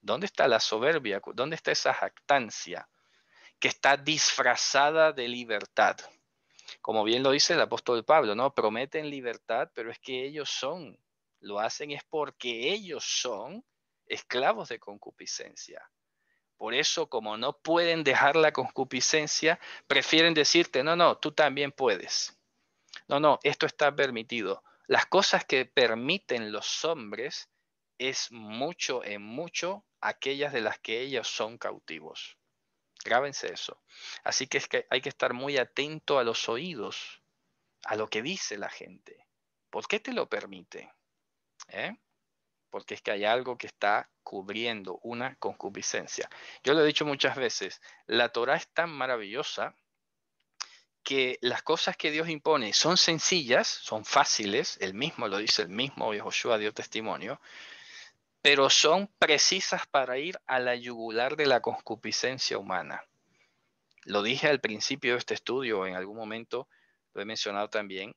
¿Dónde está la soberbia? ¿Dónde está esa jactancia que está disfrazada de libertad? Como bien lo dice el apóstol Pablo, ¿no? Prometen libertad, pero es que ellos son, lo hacen es porque ellos son esclavos de concupiscencia. Por eso, como no pueden dejar la concupiscencia, prefieren decirte, no, no, tú también puedes. No, no, esto está permitido las cosas que permiten los hombres es mucho en mucho aquellas de las que ellos son cautivos. Grábense eso. Así que, es que hay que estar muy atento a los oídos, a lo que dice la gente. ¿Por qué te lo permite? ¿Eh? Porque es que hay algo que está cubriendo una concupiscencia. Yo lo he dicho muchas veces, la Torah es tan maravillosa que las cosas que Dios impone son sencillas, son fáciles, el mismo lo dice el mismo Joshua dio testimonio, pero son precisas para ir a la yugular de la concupiscencia humana. Lo dije al principio de este estudio, en algún momento lo he mencionado también.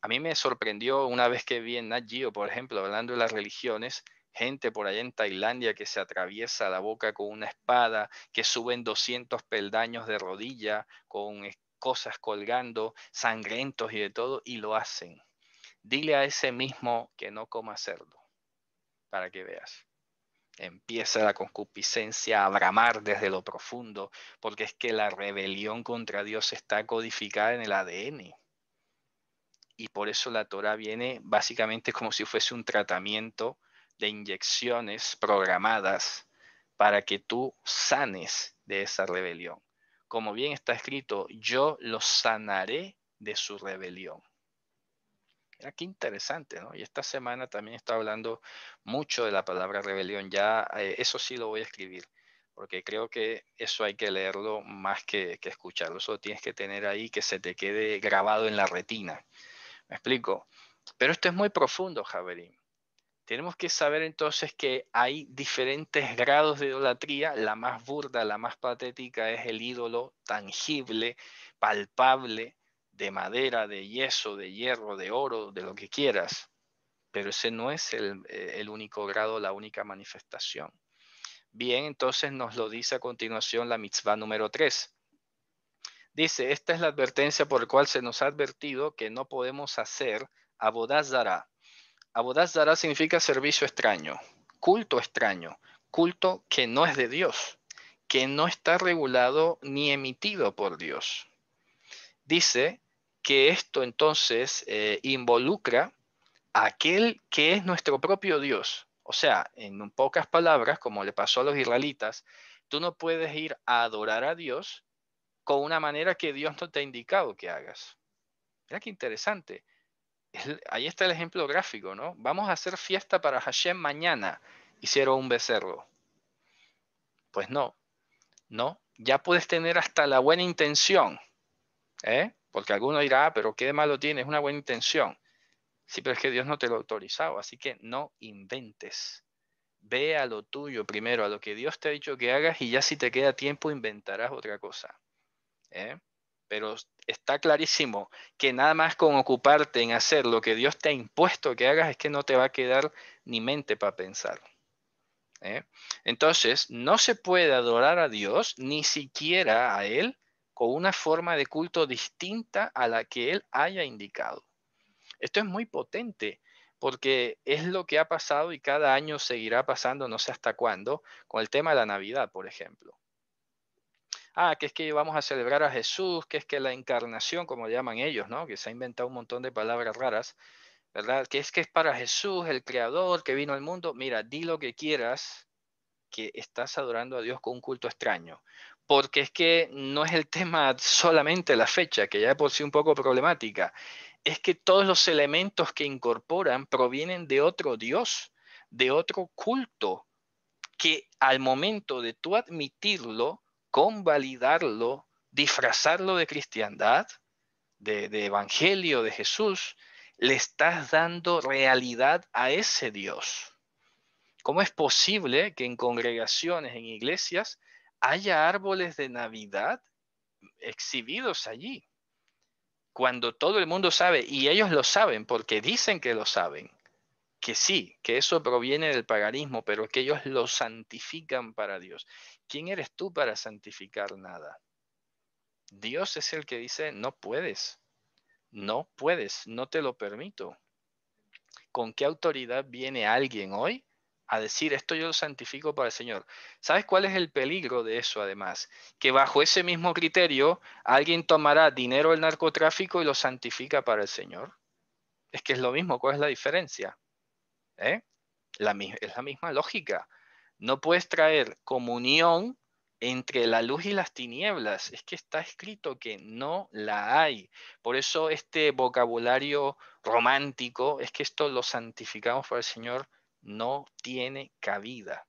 A mí me sorprendió una vez que vi en Nat por ejemplo, hablando de las religiones, gente por allá en Tailandia que se atraviesa la boca con una espada, que suben 200 peldaños de rodilla con cosas colgando, sangrientos y de todo, y lo hacen. Dile a ese mismo que no coma cerdo, para que veas. Empieza la concupiscencia a bramar desde lo profundo, porque es que la rebelión contra Dios está codificada en el ADN. Y por eso la Torah viene básicamente como si fuese un tratamiento de inyecciones programadas para que tú sanes de esa rebelión como bien está escrito, yo lo sanaré de su rebelión. Mira qué interesante, ¿no? Y esta semana también está hablando mucho de la palabra rebelión. Ya eh, eso sí lo voy a escribir, porque creo que eso hay que leerlo más que, escucharlo. Eso tienes que tener ahí que se te quede grabado en la retina. ¿Me explico? Pero esto es muy profundo, Javerín. Tenemos que saber entonces que hay diferentes grados de idolatría. La más burda, la más patética es el ídolo tangible, palpable, de madera, de yeso, de hierro, de oro, de lo que quieras. Pero ese no es el, eh, único grado, la única manifestación. Bien, entonces nos lo dice a continuación la mitzvah número 3. Dice, esta es la advertencia por la cual se nos ha advertido que no podemos hacer abodazara, Abodazara significa servicio extraño, culto extraño, culto que no es de Dios, que no está regulado ni emitido por Dios. Dice que esto entonces eh, involucra a aquel que es nuestro propio Dios. O sea, en pocas palabras, como le pasó a los israelitas, tú no puedes ir a adorar a Dios con una manera que Dios no te ha indicado que hagas. Mira qué interesante ahí está el ejemplo gráfico, ¿no? Vamos a hacer fiesta para Hashem mañana. Hicieron un becerro. Pues no, no. Ya puedes tener hasta la buena intención, ¿eh? Porque alguno dirá, ah, pero qué de malo tiene, una buena intención. Sí, pero es que Dios no te lo ha autorizado, así que no inventes. Ve a lo tuyo primero, a lo que Dios te ha dicho que hagas y ya si te queda tiempo inventarás otra cosa. ¿eh? pero está clarísimo que nada más con ocuparte en hacer lo que Dios te ha impuesto que hagas es que no te va a quedar ni mente para pensar. ¿eh? Entonces, no se puede adorar a Dios, ni siquiera a Él, con una forma de culto distinta a la que Él haya indicado. Esto es muy potente porque es lo que ha pasado y cada año seguirá pasando, no sé hasta cuándo, con el tema de la Navidad, por ejemplo ah, que es que vamos a celebrar a Jesús, que es que la encarnación, como llaman ellos, ¿no? Que se ha inventado un montón de palabras raras, ¿verdad? Que es que es para Jesús, el creador que vino al mundo. Mira, di lo que quieras, que estás adorando a Dios con un culto extraño. Porque es que no es el tema solamente la fecha, que ya es por sí un poco problemática. Es que todos los elementos que incorporan provienen de otro Dios, de otro culto, que al momento de tú admitirlo, convalidarlo, disfrazarlo de cristiandad, de, de evangelio de Jesús, le estás dando realidad a ese Dios. ¿Cómo es posible que en congregaciones, en iglesias, haya árboles de Navidad exhibidos allí? Cuando todo el mundo sabe, y ellos lo saben porque dicen que lo saben, que sí, que eso proviene del paganismo, pero que ellos lo santifican para Dios. ¿Quién eres tú para santificar nada? Dios es el que dice, no puedes, no puedes, no te lo permito. ¿Con qué autoridad viene alguien hoy a decir, esto yo lo santifico para el Señor? ¿Sabes cuál es el peligro de eso además? Que bajo ese mismo criterio alguien tomará dinero del narcotráfico y lo santifica para el Señor. Es que es lo mismo, ¿cuál es la diferencia? ¿Eh? es la misma lógica. No puedes traer comunión entre la luz y las tinieblas. Es que está escrito que no la hay. Por eso este vocabulario romántico, es que esto lo santificamos para el Señor, no tiene cabida.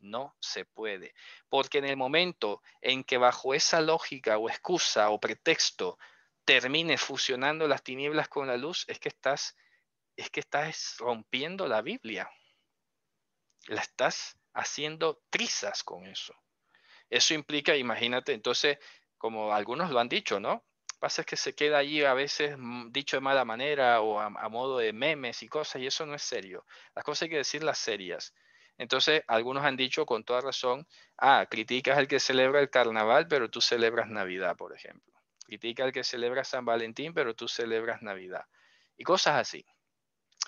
No se puede. Porque en el momento en que bajo esa lógica o excusa o pretexto termines fusionando las tinieblas con la luz, es que estás, es que estás rompiendo la Biblia. La estás haciendo trizas con eso. Eso implica, imagínate, entonces, como algunos lo han dicho, ¿no? pasa es que se queda allí a veces mm, dicho de mala manera o a, modo de memes y cosas, y eso no es serio. Las cosas hay que decirlas serias. Entonces, algunos han dicho con toda razón, ah, criticas al que celebra el carnaval, pero tú celebras Navidad, por ejemplo. Critica al que celebra San Valentín, pero tú celebras Navidad. Y cosas así.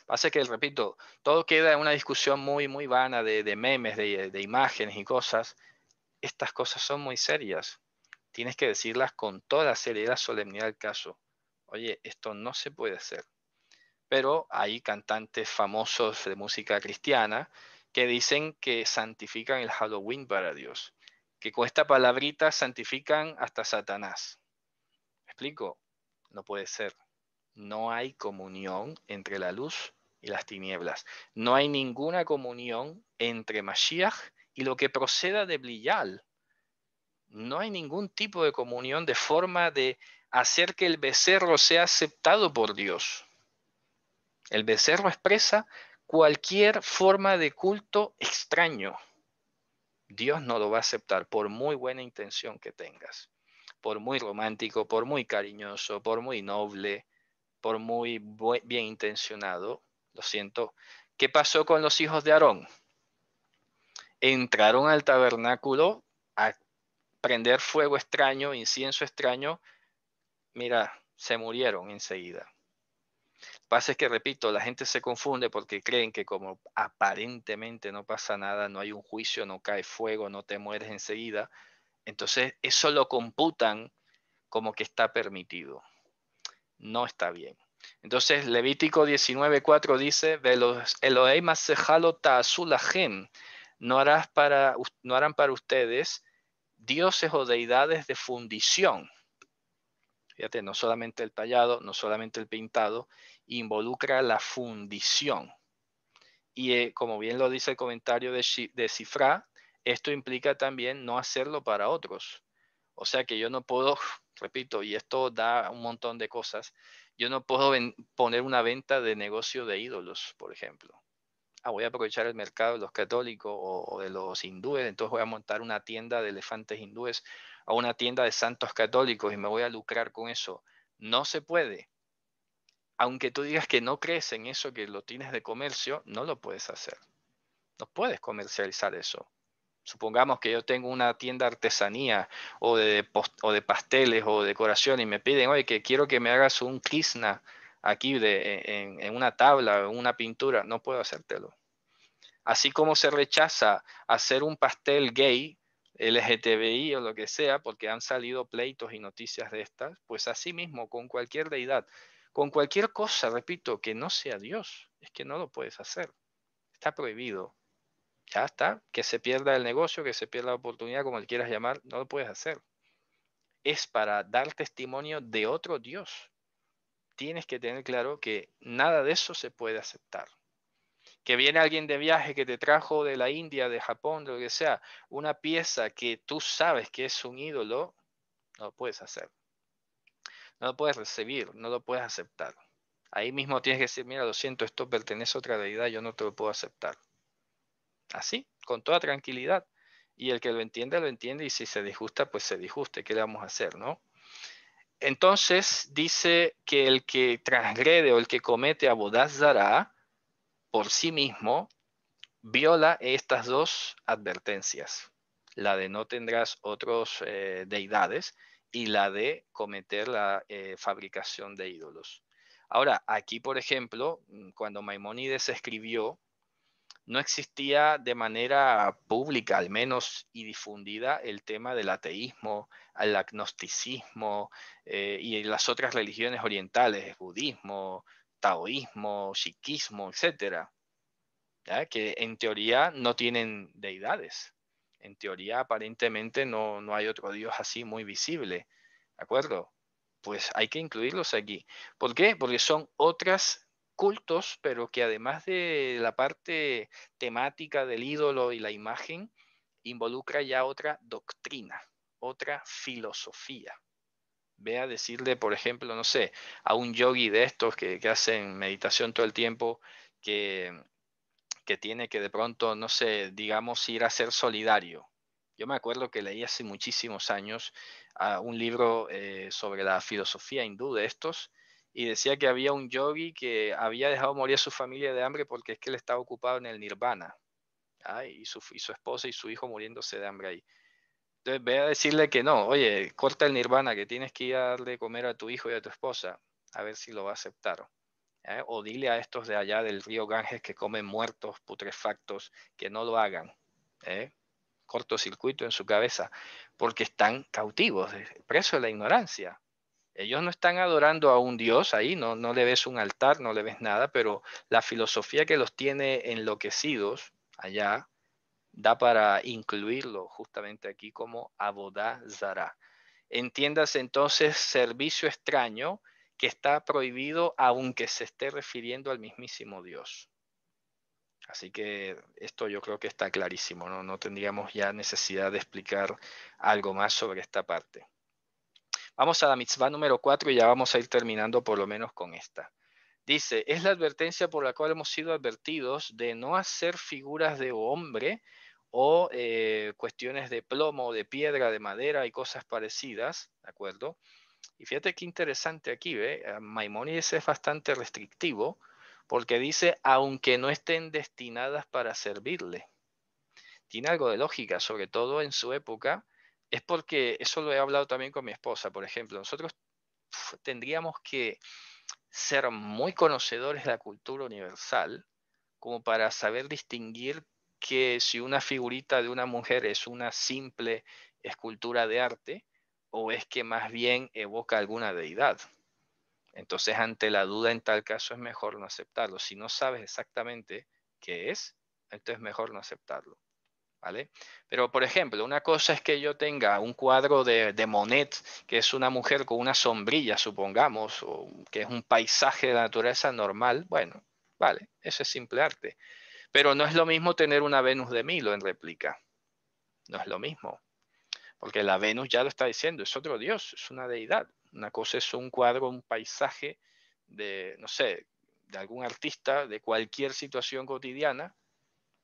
Pasa que, repito, todo queda en una discusión muy, muy vana de, memes, de, imágenes y cosas. Estas cosas son muy serias. Tienes que decirlas con toda seriedad, solemnidad del caso. Oye, esto no se puede hacer. Pero hay cantantes famosos de música cristiana que dicen que santifican el Halloween para Dios, que con esta palabrita santifican hasta Satanás. ¿Me explico? No puede ser. No hay comunión entre la luz y las tinieblas. No hay ninguna comunión entre Mashiach y lo que proceda de Blial. No hay ningún tipo de comunión de forma de hacer que el becerro sea aceptado por Dios. El becerro expresa cualquier forma de culto extraño. Dios no lo va a aceptar por muy buena intención que tengas, por muy romántico, por muy cariñoso, por muy noble, por muy bien intencionado, lo siento. ¿Qué pasó con los hijos de Aarón? Entraron al tabernáculo a prender fuego extraño, incienso extraño. Mira, se murieron enseguida. Lo que pasa es que, repito, la gente se confunde porque creen que como aparentemente no pasa nada, no hay un juicio, no cae fuego, no te mueres enseguida, entonces eso lo computan como que está permitido. No está bien. Entonces Levítico 19.4 dice, no, harás para, no harán para ustedes dioses o deidades de fundición. Fíjate, no solamente el tallado, no solamente el pintado, involucra la fundición. Y eh, como bien lo dice el comentario de, de Cifra, esto implica también no hacerlo para otros. O sea que yo no puedo, repito, y esto da un montón de cosas, yo no puedo poner una venta de negocio de ídolos, por ejemplo. Ah, voy a aprovechar el mercado de los católicos o, de los hindúes, entonces voy a montar una tienda de elefantes hindúes o una tienda de santos católicos y me voy a lucrar con eso. No se puede. Aunque tú digas que no crees en eso que lo tienes de comercio, no lo puedes hacer. No puedes comercializar eso supongamos que yo tengo una tienda de artesanía o de, o pasteles o decoración y me piden, oye, que quiero que me hagas un Kisna aquí en, una tabla o una pintura, no puedo hacértelo. Así como se rechaza hacer un pastel gay, LGTBI o lo que sea, porque han salido pleitos y noticias de estas, pues así mismo, con cualquier deidad, con cualquier cosa, repito, que no sea Dios, es que no lo puedes hacer. Está prohibido ya está, que se pierda el negocio, que se pierda la oportunidad, como le quieras llamar, no lo puedes hacer. Es para dar testimonio de otro Dios. Tienes que tener claro que nada de eso se puede aceptar. Que viene alguien de viaje que te trajo de la India, de Japón, de lo que sea, una pieza que tú sabes que es un ídolo, no lo puedes hacer. No lo puedes recibir, no lo puedes aceptar. Ahí mismo tienes que decir, mira, lo siento, esto pertenece a otra deidad, yo no te lo puedo aceptar así, con toda tranquilidad. Y el que lo entiende, lo entiende, y si se disgusta, pues se disguste, ¿qué le vamos a hacer, no? Entonces dice que el que transgrede o el que comete dará por sí mismo viola estas dos advertencias, la de no tendrás otros eh, deidades y la de cometer la eh, fabricación de ídolos. Ahora, aquí, por ejemplo, mm, cuando Maimónides escribió no existía de manera pública, al menos, y difundida el tema del ateísmo, el agnosticismo eh, y las otras religiones orientales, budismo, taoísmo, chiquismo etcétera, que en teoría no tienen deidades. En teoría, aparentemente, no, no hay otro Dios así muy visible. ¿De acuerdo? Pues hay que incluirlos aquí. ¿Por qué? Porque son otras cultos, pero que además de la parte temática del ídolo y la imagen, involucra ya otra doctrina, otra filosofía. Ve a decirle, por ejemplo, no sé, a un yogi de estos que, que hacen meditación todo el tiempo, que, tiene que de pronto, no sé, digamos, ir a ser solidario. Yo me acuerdo que leí hace muchísimos años ah, un libro eh, sobre la filosofía hindú de estos, y decía que había un yogi que había dejado morir a su familia de hambre porque es que él estaba ocupado en el nirvana, y, su, esposa y su hijo muriéndose de hambre ahí. Entonces ve a decirle que no, oye, corta el nirvana, que tienes que ir a darle comer a tu hijo y a tu esposa, a ver si lo va a aceptar. ¿eh? O dile a estos de allá del río Ganges que comen muertos, putrefactos, que no lo hagan. ¿eh? Cortocircuito en su cabeza, porque están cautivos, presos de la ignorancia. Ellos no están adorando a un dios ahí, no, no le ves un altar, no le ves nada, pero la filosofía que los tiene enloquecidos allá da para incluirlo justamente aquí como Abodá Zara. Entiéndase entonces servicio extraño que está prohibido aunque se esté refiriendo al mismísimo Dios. Así que esto yo creo que está clarísimo, ¿no? no tendríamos ya necesidad de explicar algo más sobre esta parte. Vamos a la mitzvah número 4 y ya vamos a ir terminando por lo menos con esta. Dice, es la advertencia por la cual hemos sido advertidos de no hacer figuras de hombre o eh, cuestiones de plomo, de piedra, de madera y cosas parecidas, ¿de acuerdo? Y fíjate qué interesante aquí, ¿ve? Eh, Maimonides es bastante restrictivo porque dice, aunque no estén destinadas para servirle. Tiene algo de lógica, sobre todo en su época, es porque eso lo he hablado también con mi esposa, por ejemplo. Nosotros tendríamos que ser muy conocedores de la cultura universal como para saber distinguir que si una figurita de una mujer es una simple escultura de arte o es que más bien evoca alguna deidad. Entonces, ante la duda en tal caso es mejor no aceptarlo. Si no sabes exactamente qué es, entonces es mejor no aceptarlo. Pero, por ejemplo, una cosa es que yo tenga un cuadro de, de, Monet, que es una mujer con una sombrilla, supongamos, o que es un paisaje de la naturaleza normal. Bueno, vale, ese es simple arte. Pero no es lo mismo tener una Venus de Milo en réplica. No es lo mismo. Porque la Venus ya lo está diciendo, es otro dios, es una deidad. Una cosa es un cuadro, un paisaje de, no sé, de algún artista, de cualquier situación cotidiana,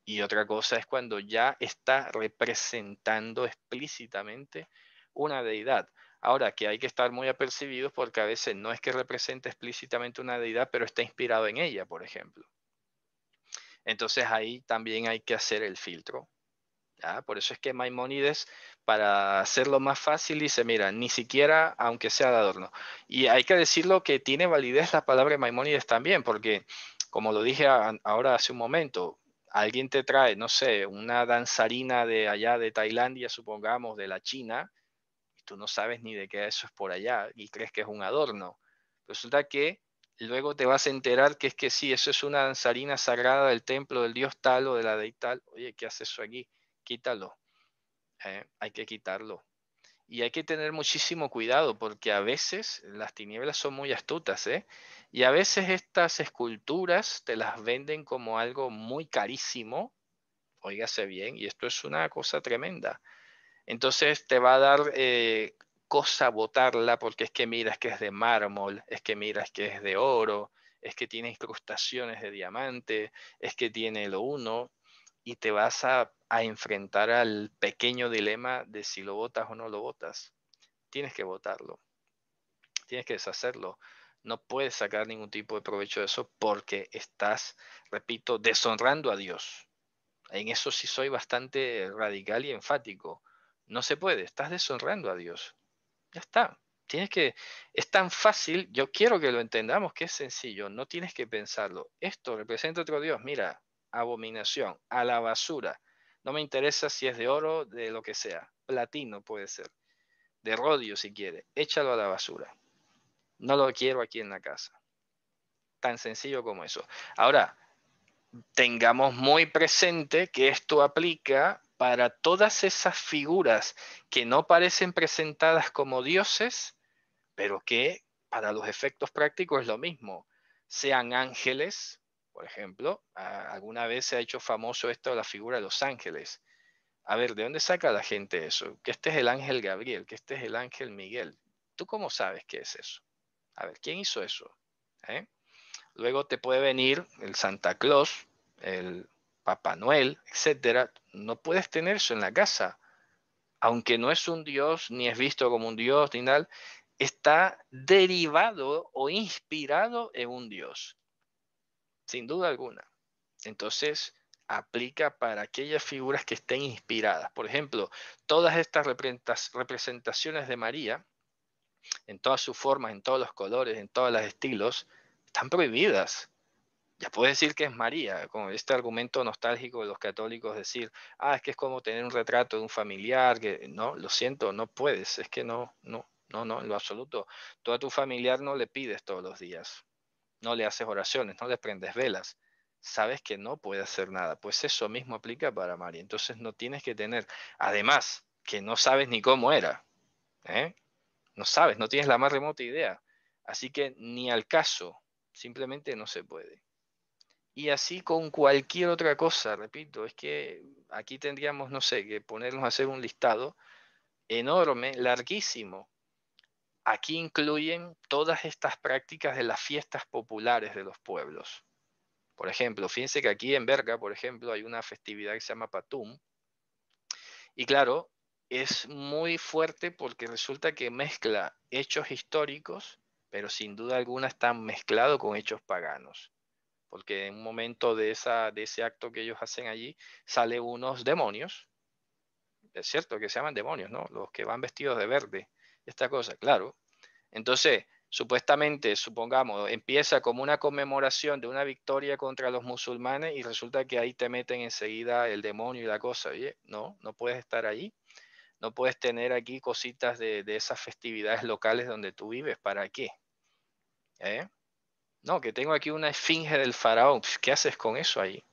y otra cosa es cuando ya está representando explícitamente una deidad. Ahora, que hay que estar muy apercibidos porque a veces no es que represente explícitamente una deidad, pero está inspirado en ella, por ejemplo. Entonces ahí también hay que hacer el filtro. Por eso es que Maimónides, para hacerlo más fácil, dice, mira, ni siquiera aunque sea de adorno. Y hay que decirlo que tiene validez la palabra Maimónides también, porque, como lo dije ahora hace un momento, alguien te trae, no sé, una danzarina de allá de Tailandia, supongamos, de la China, y tú no sabes ni de qué eso es por allá y crees que es un adorno. Resulta que luego te vas a enterar que es que sí, eso es una danzarina sagrada del templo del dios tal o de la de tal. Oye, ¿qué hace eso aquí? Quítalo. ¿eh? hay que quitarlo. Y hay que tener muchísimo cuidado porque a veces las tinieblas son muy astutas, ¿eh? Y a veces estas esculturas te las venden como algo muy carísimo, óigase bien, y esto es una cosa tremenda. Entonces te va a dar eh, cosa botarla porque es que miras que es de mármol, es que miras que es de oro, es que tiene incrustaciones de diamante, es que tiene lo uno, y te vas a, enfrentar al pequeño dilema de si lo votas o no lo votas. Tienes que votarlo. Tienes que deshacerlo. No puedes sacar ningún tipo de provecho de eso porque estás, repito, deshonrando a Dios. En eso sí soy bastante radical y enfático. No se puede, estás deshonrando a Dios. Ya está. Tienes que, es tan fácil, yo quiero que lo entendamos que es sencillo, no tienes que pensarlo. Esto representa otro Dios, mira, abominación, a la basura. No me interesa si es de oro, de lo que sea. Platino puede ser. De rodio si quiere. Échalo a la basura. No lo quiero aquí en la casa. Tan sencillo como eso. Ahora, tengamos muy presente que esto aplica para todas esas figuras que no parecen presentadas como dioses, pero que para los efectos prácticos es lo mismo. Sean ángeles, por ejemplo, alguna vez se ha hecho famoso esto la figura de los ángeles. A ver, ¿de dónde saca la gente eso? Que este es el ángel Gabriel, que este es el ángel Miguel. ¿Tú cómo sabes qué es eso? A ver, ¿quién hizo eso? ¿Eh? Luego te puede venir el Santa Claus, el Papá Noel, etcétera. No puedes tener eso en la casa. Aunque no es un dios, ni es visto como un dios, ni está derivado o inspirado en un dios sin duda alguna. Entonces, aplica para aquellas figuras que estén inspiradas. Por ejemplo, todas estas representaciones de María, en todas sus formas, en todos los colores, en todos los estilos, están prohibidas. Ya puedes decir que es María, con este argumento nostálgico de los católicos, decir, ah, es que es como tener un retrato de un familiar, que no, lo siento, no puedes, es que no, no, no, no, en lo absoluto. Tú tu familiar no le pides todos los días no le haces oraciones, no le prendes velas, sabes que no puede hacer nada. Pues eso mismo aplica para María. Entonces no tienes que tener, además, que no sabes ni cómo era. ¿eh? No sabes, no tienes la más remota idea. Así que ni al caso, simplemente no se puede. Y así con cualquier otra cosa, repito, es que aquí tendríamos, no sé, que ponernos a hacer un listado enorme, larguísimo, aquí incluyen todas estas prácticas de las fiestas populares de los pueblos. Por ejemplo, fíjense que aquí en Berga, por ejemplo, hay una festividad que se llama Patum. Y claro, es muy fuerte porque resulta que mezcla hechos históricos, pero sin duda alguna están mezclado con hechos paganos. Porque en un momento de, ese acto que ellos hacen allí, sale unos demonios. Es cierto que se llaman demonios, ¿no? Los que van vestidos de verde esta cosa, claro. Entonces, supuestamente, supongamos, empieza como una conmemoración de una victoria contra los musulmanes y resulta que ahí te meten enseguida el demonio y la cosa. Oye, no, no puedes estar ahí. No puedes tener aquí cositas de, esas festividades locales donde tú vives. ¿Para qué? ¿Eh? No, que tengo aquí una esfinge del faraón. ¿Qué haces con eso ahí?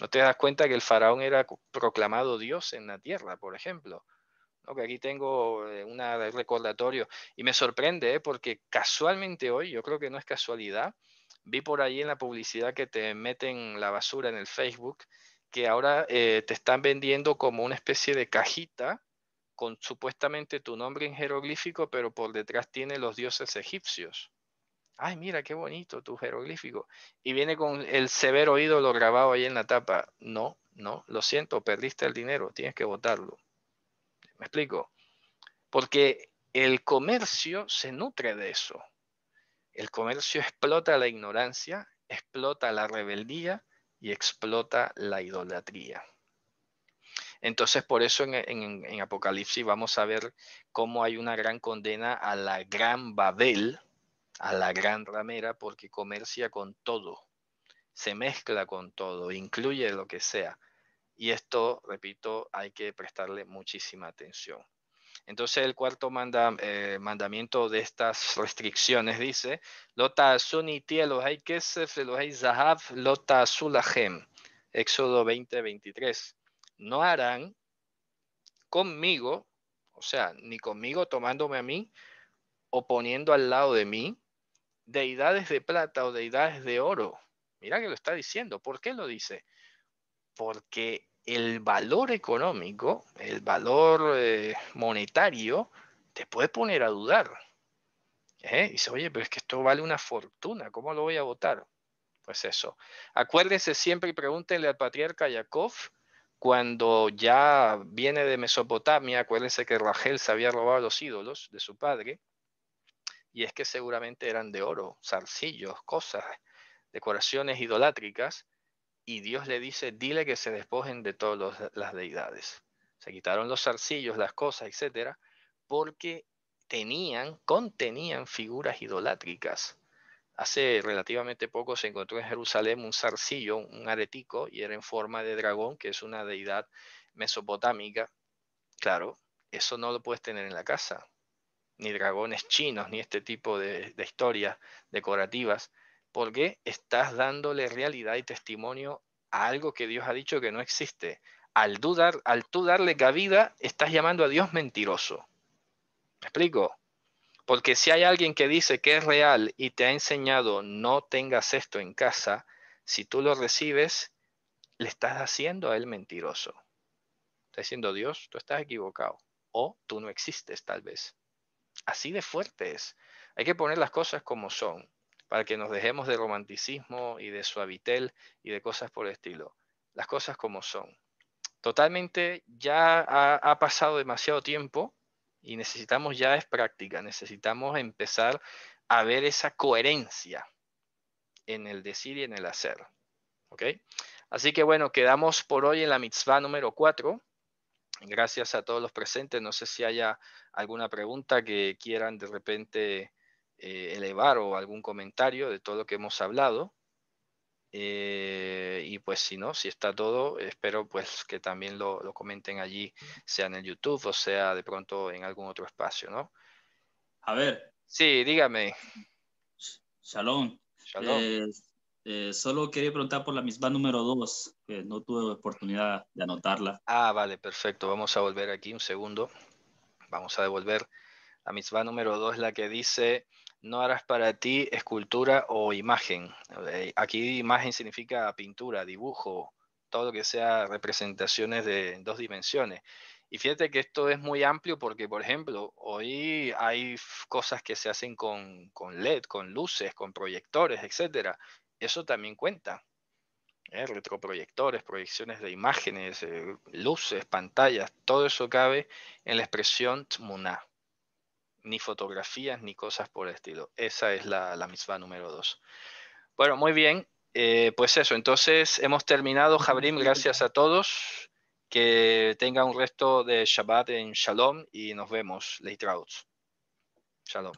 ¿No te das cuenta que el faraón era proclamado Dios en la tierra, por ejemplo? que aquí tengo eh, un recordatorio y me sorprende ¿eh? porque casualmente hoy, yo creo que no es casualidad, vi por ahí en la publicidad que te meten la basura en el Facebook que ahora eh, te están vendiendo como una especie de cajita con supuestamente tu nombre en jeroglífico, pero por detrás tiene los dioses egipcios. Ay, mira qué bonito tu jeroglífico. Y viene con el severo ídolo grabado ahí en la tapa. No, no, lo siento, perdiste el dinero, tienes que votarlo. ¿Me explico? Porque el comercio se nutre de eso. El comercio explota la ignorancia, explota la rebeldía y explota la idolatría. Entonces, por eso en, Apocalipsis vamos a ver cómo hay una gran condena a la gran Babel, a la gran ramera, porque comercia con todo, se mezcla con todo, incluye lo que sea. Y esto, repito, hay que prestarle muchísima atención. Entonces el cuarto eh, mandamiento de estas restricciones dice, Lota Lota Éxodo 20, No harán conmigo, o sea, ni conmigo tomándome a mí o poniendo al lado de mí deidades de plata o deidades de oro. Mira que lo está diciendo. ¿Por qué lo dice? Porque el valor económico, el valor eh, monetario, te puede poner a dudar. ¿Eh? Dice, oye, pero es que esto vale una fortuna, ¿cómo lo voy a votar? Pues eso. Acuérdense siempre y pregúntenle al patriarca Yakov cuando ya viene de Mesopotamia, acuérdense que Rachel se había robado los ídolos de su padre, y es que seguramente eran de oro, zarcillos, cosas, decoraciones idolátricas, y Dios le dice, dile que se despojen de todas las deidades. Se quitaron los zarcillos, las cosas, etcétera, porque tenían, contenían figuras idolátricas. Hace relativamente poco se encontró en Jerusalén un zarcillo, un aretico, y era en forma de dragón, que es una deidad mesopotámica. Claro, eso no lo puedes tener en la casa, ni dragones chinos, ni este tipo de historias decorativas porque estás dándole realidad y testimonio a algo que Dios ha dicho que no existe. Al, dudar, al tú darle cabida, estás llamando a Dios mentiroso. ¿Me explico? Porque si hay alguien que dice que es real y te ha enseñado no tengas esto en casa, si tú lo recibes, le estás haciendo a él mentiroso. Estás diciendo, Dios, tú estás equivocado. O tú no existes, tal vez. Así de fuerte es. Hay que poner las cosas como son para que nos dejemos de romanticismo y de suavitel y de cosas por el estilo. Las cosas como son. Totalmente ya ha, pasado demasiado tiempo y necesitamos ya es práctica, necesitamos empezar a ver esa coherencia en el decir y en el hacer. ¿Ok? Así que bueno, quedamos por hoy en la mitzvah número 4. Gracias a todos los presentes. No sé si haya alguna pregunta que quieran de repente eh, elevar o algún comentario de todo lo que hemos hablado. Eh, y pues si no, si está todo, espero pues que también lo, lo, comenten allí, sea en el YouTube o sea de pronto en algún otro espacio, ¿no? A ver. Sí, dígame. Shalom. Eh, solo quería preguntar por la misma número 2, que no tuve oportunidad de anotarla. Ah, vale, perfecto. Vamos a volver aquí un segundo. Vamos a devolver. La misma número 2 la que dice no harás para ti escultura o imagen. Eh, aquí imagen significa pintura, dibujo, todo lo que sea representaciones de dos dimensiones. Y fíjate que esto es muy amplio porque, por ejemplo, hoy hay cosas que se hacen con, LED, con luces, con proyectores, etc. Eso también cuenta. ¿eh? Retroproyectores, proyecciones de imágenes, eh, luces, pantallas, todo eso cabe en la expresión tmuna ni fotografías ni cosas por el estilo. Esa es la, la misma número dos. Bueno, muy bien. Eh, pues eso, entonces hemos terminado, Jabrim, gracias a todos. Que tengan un resto de Shabbat en Shalom y nos vemos. out. Shalom.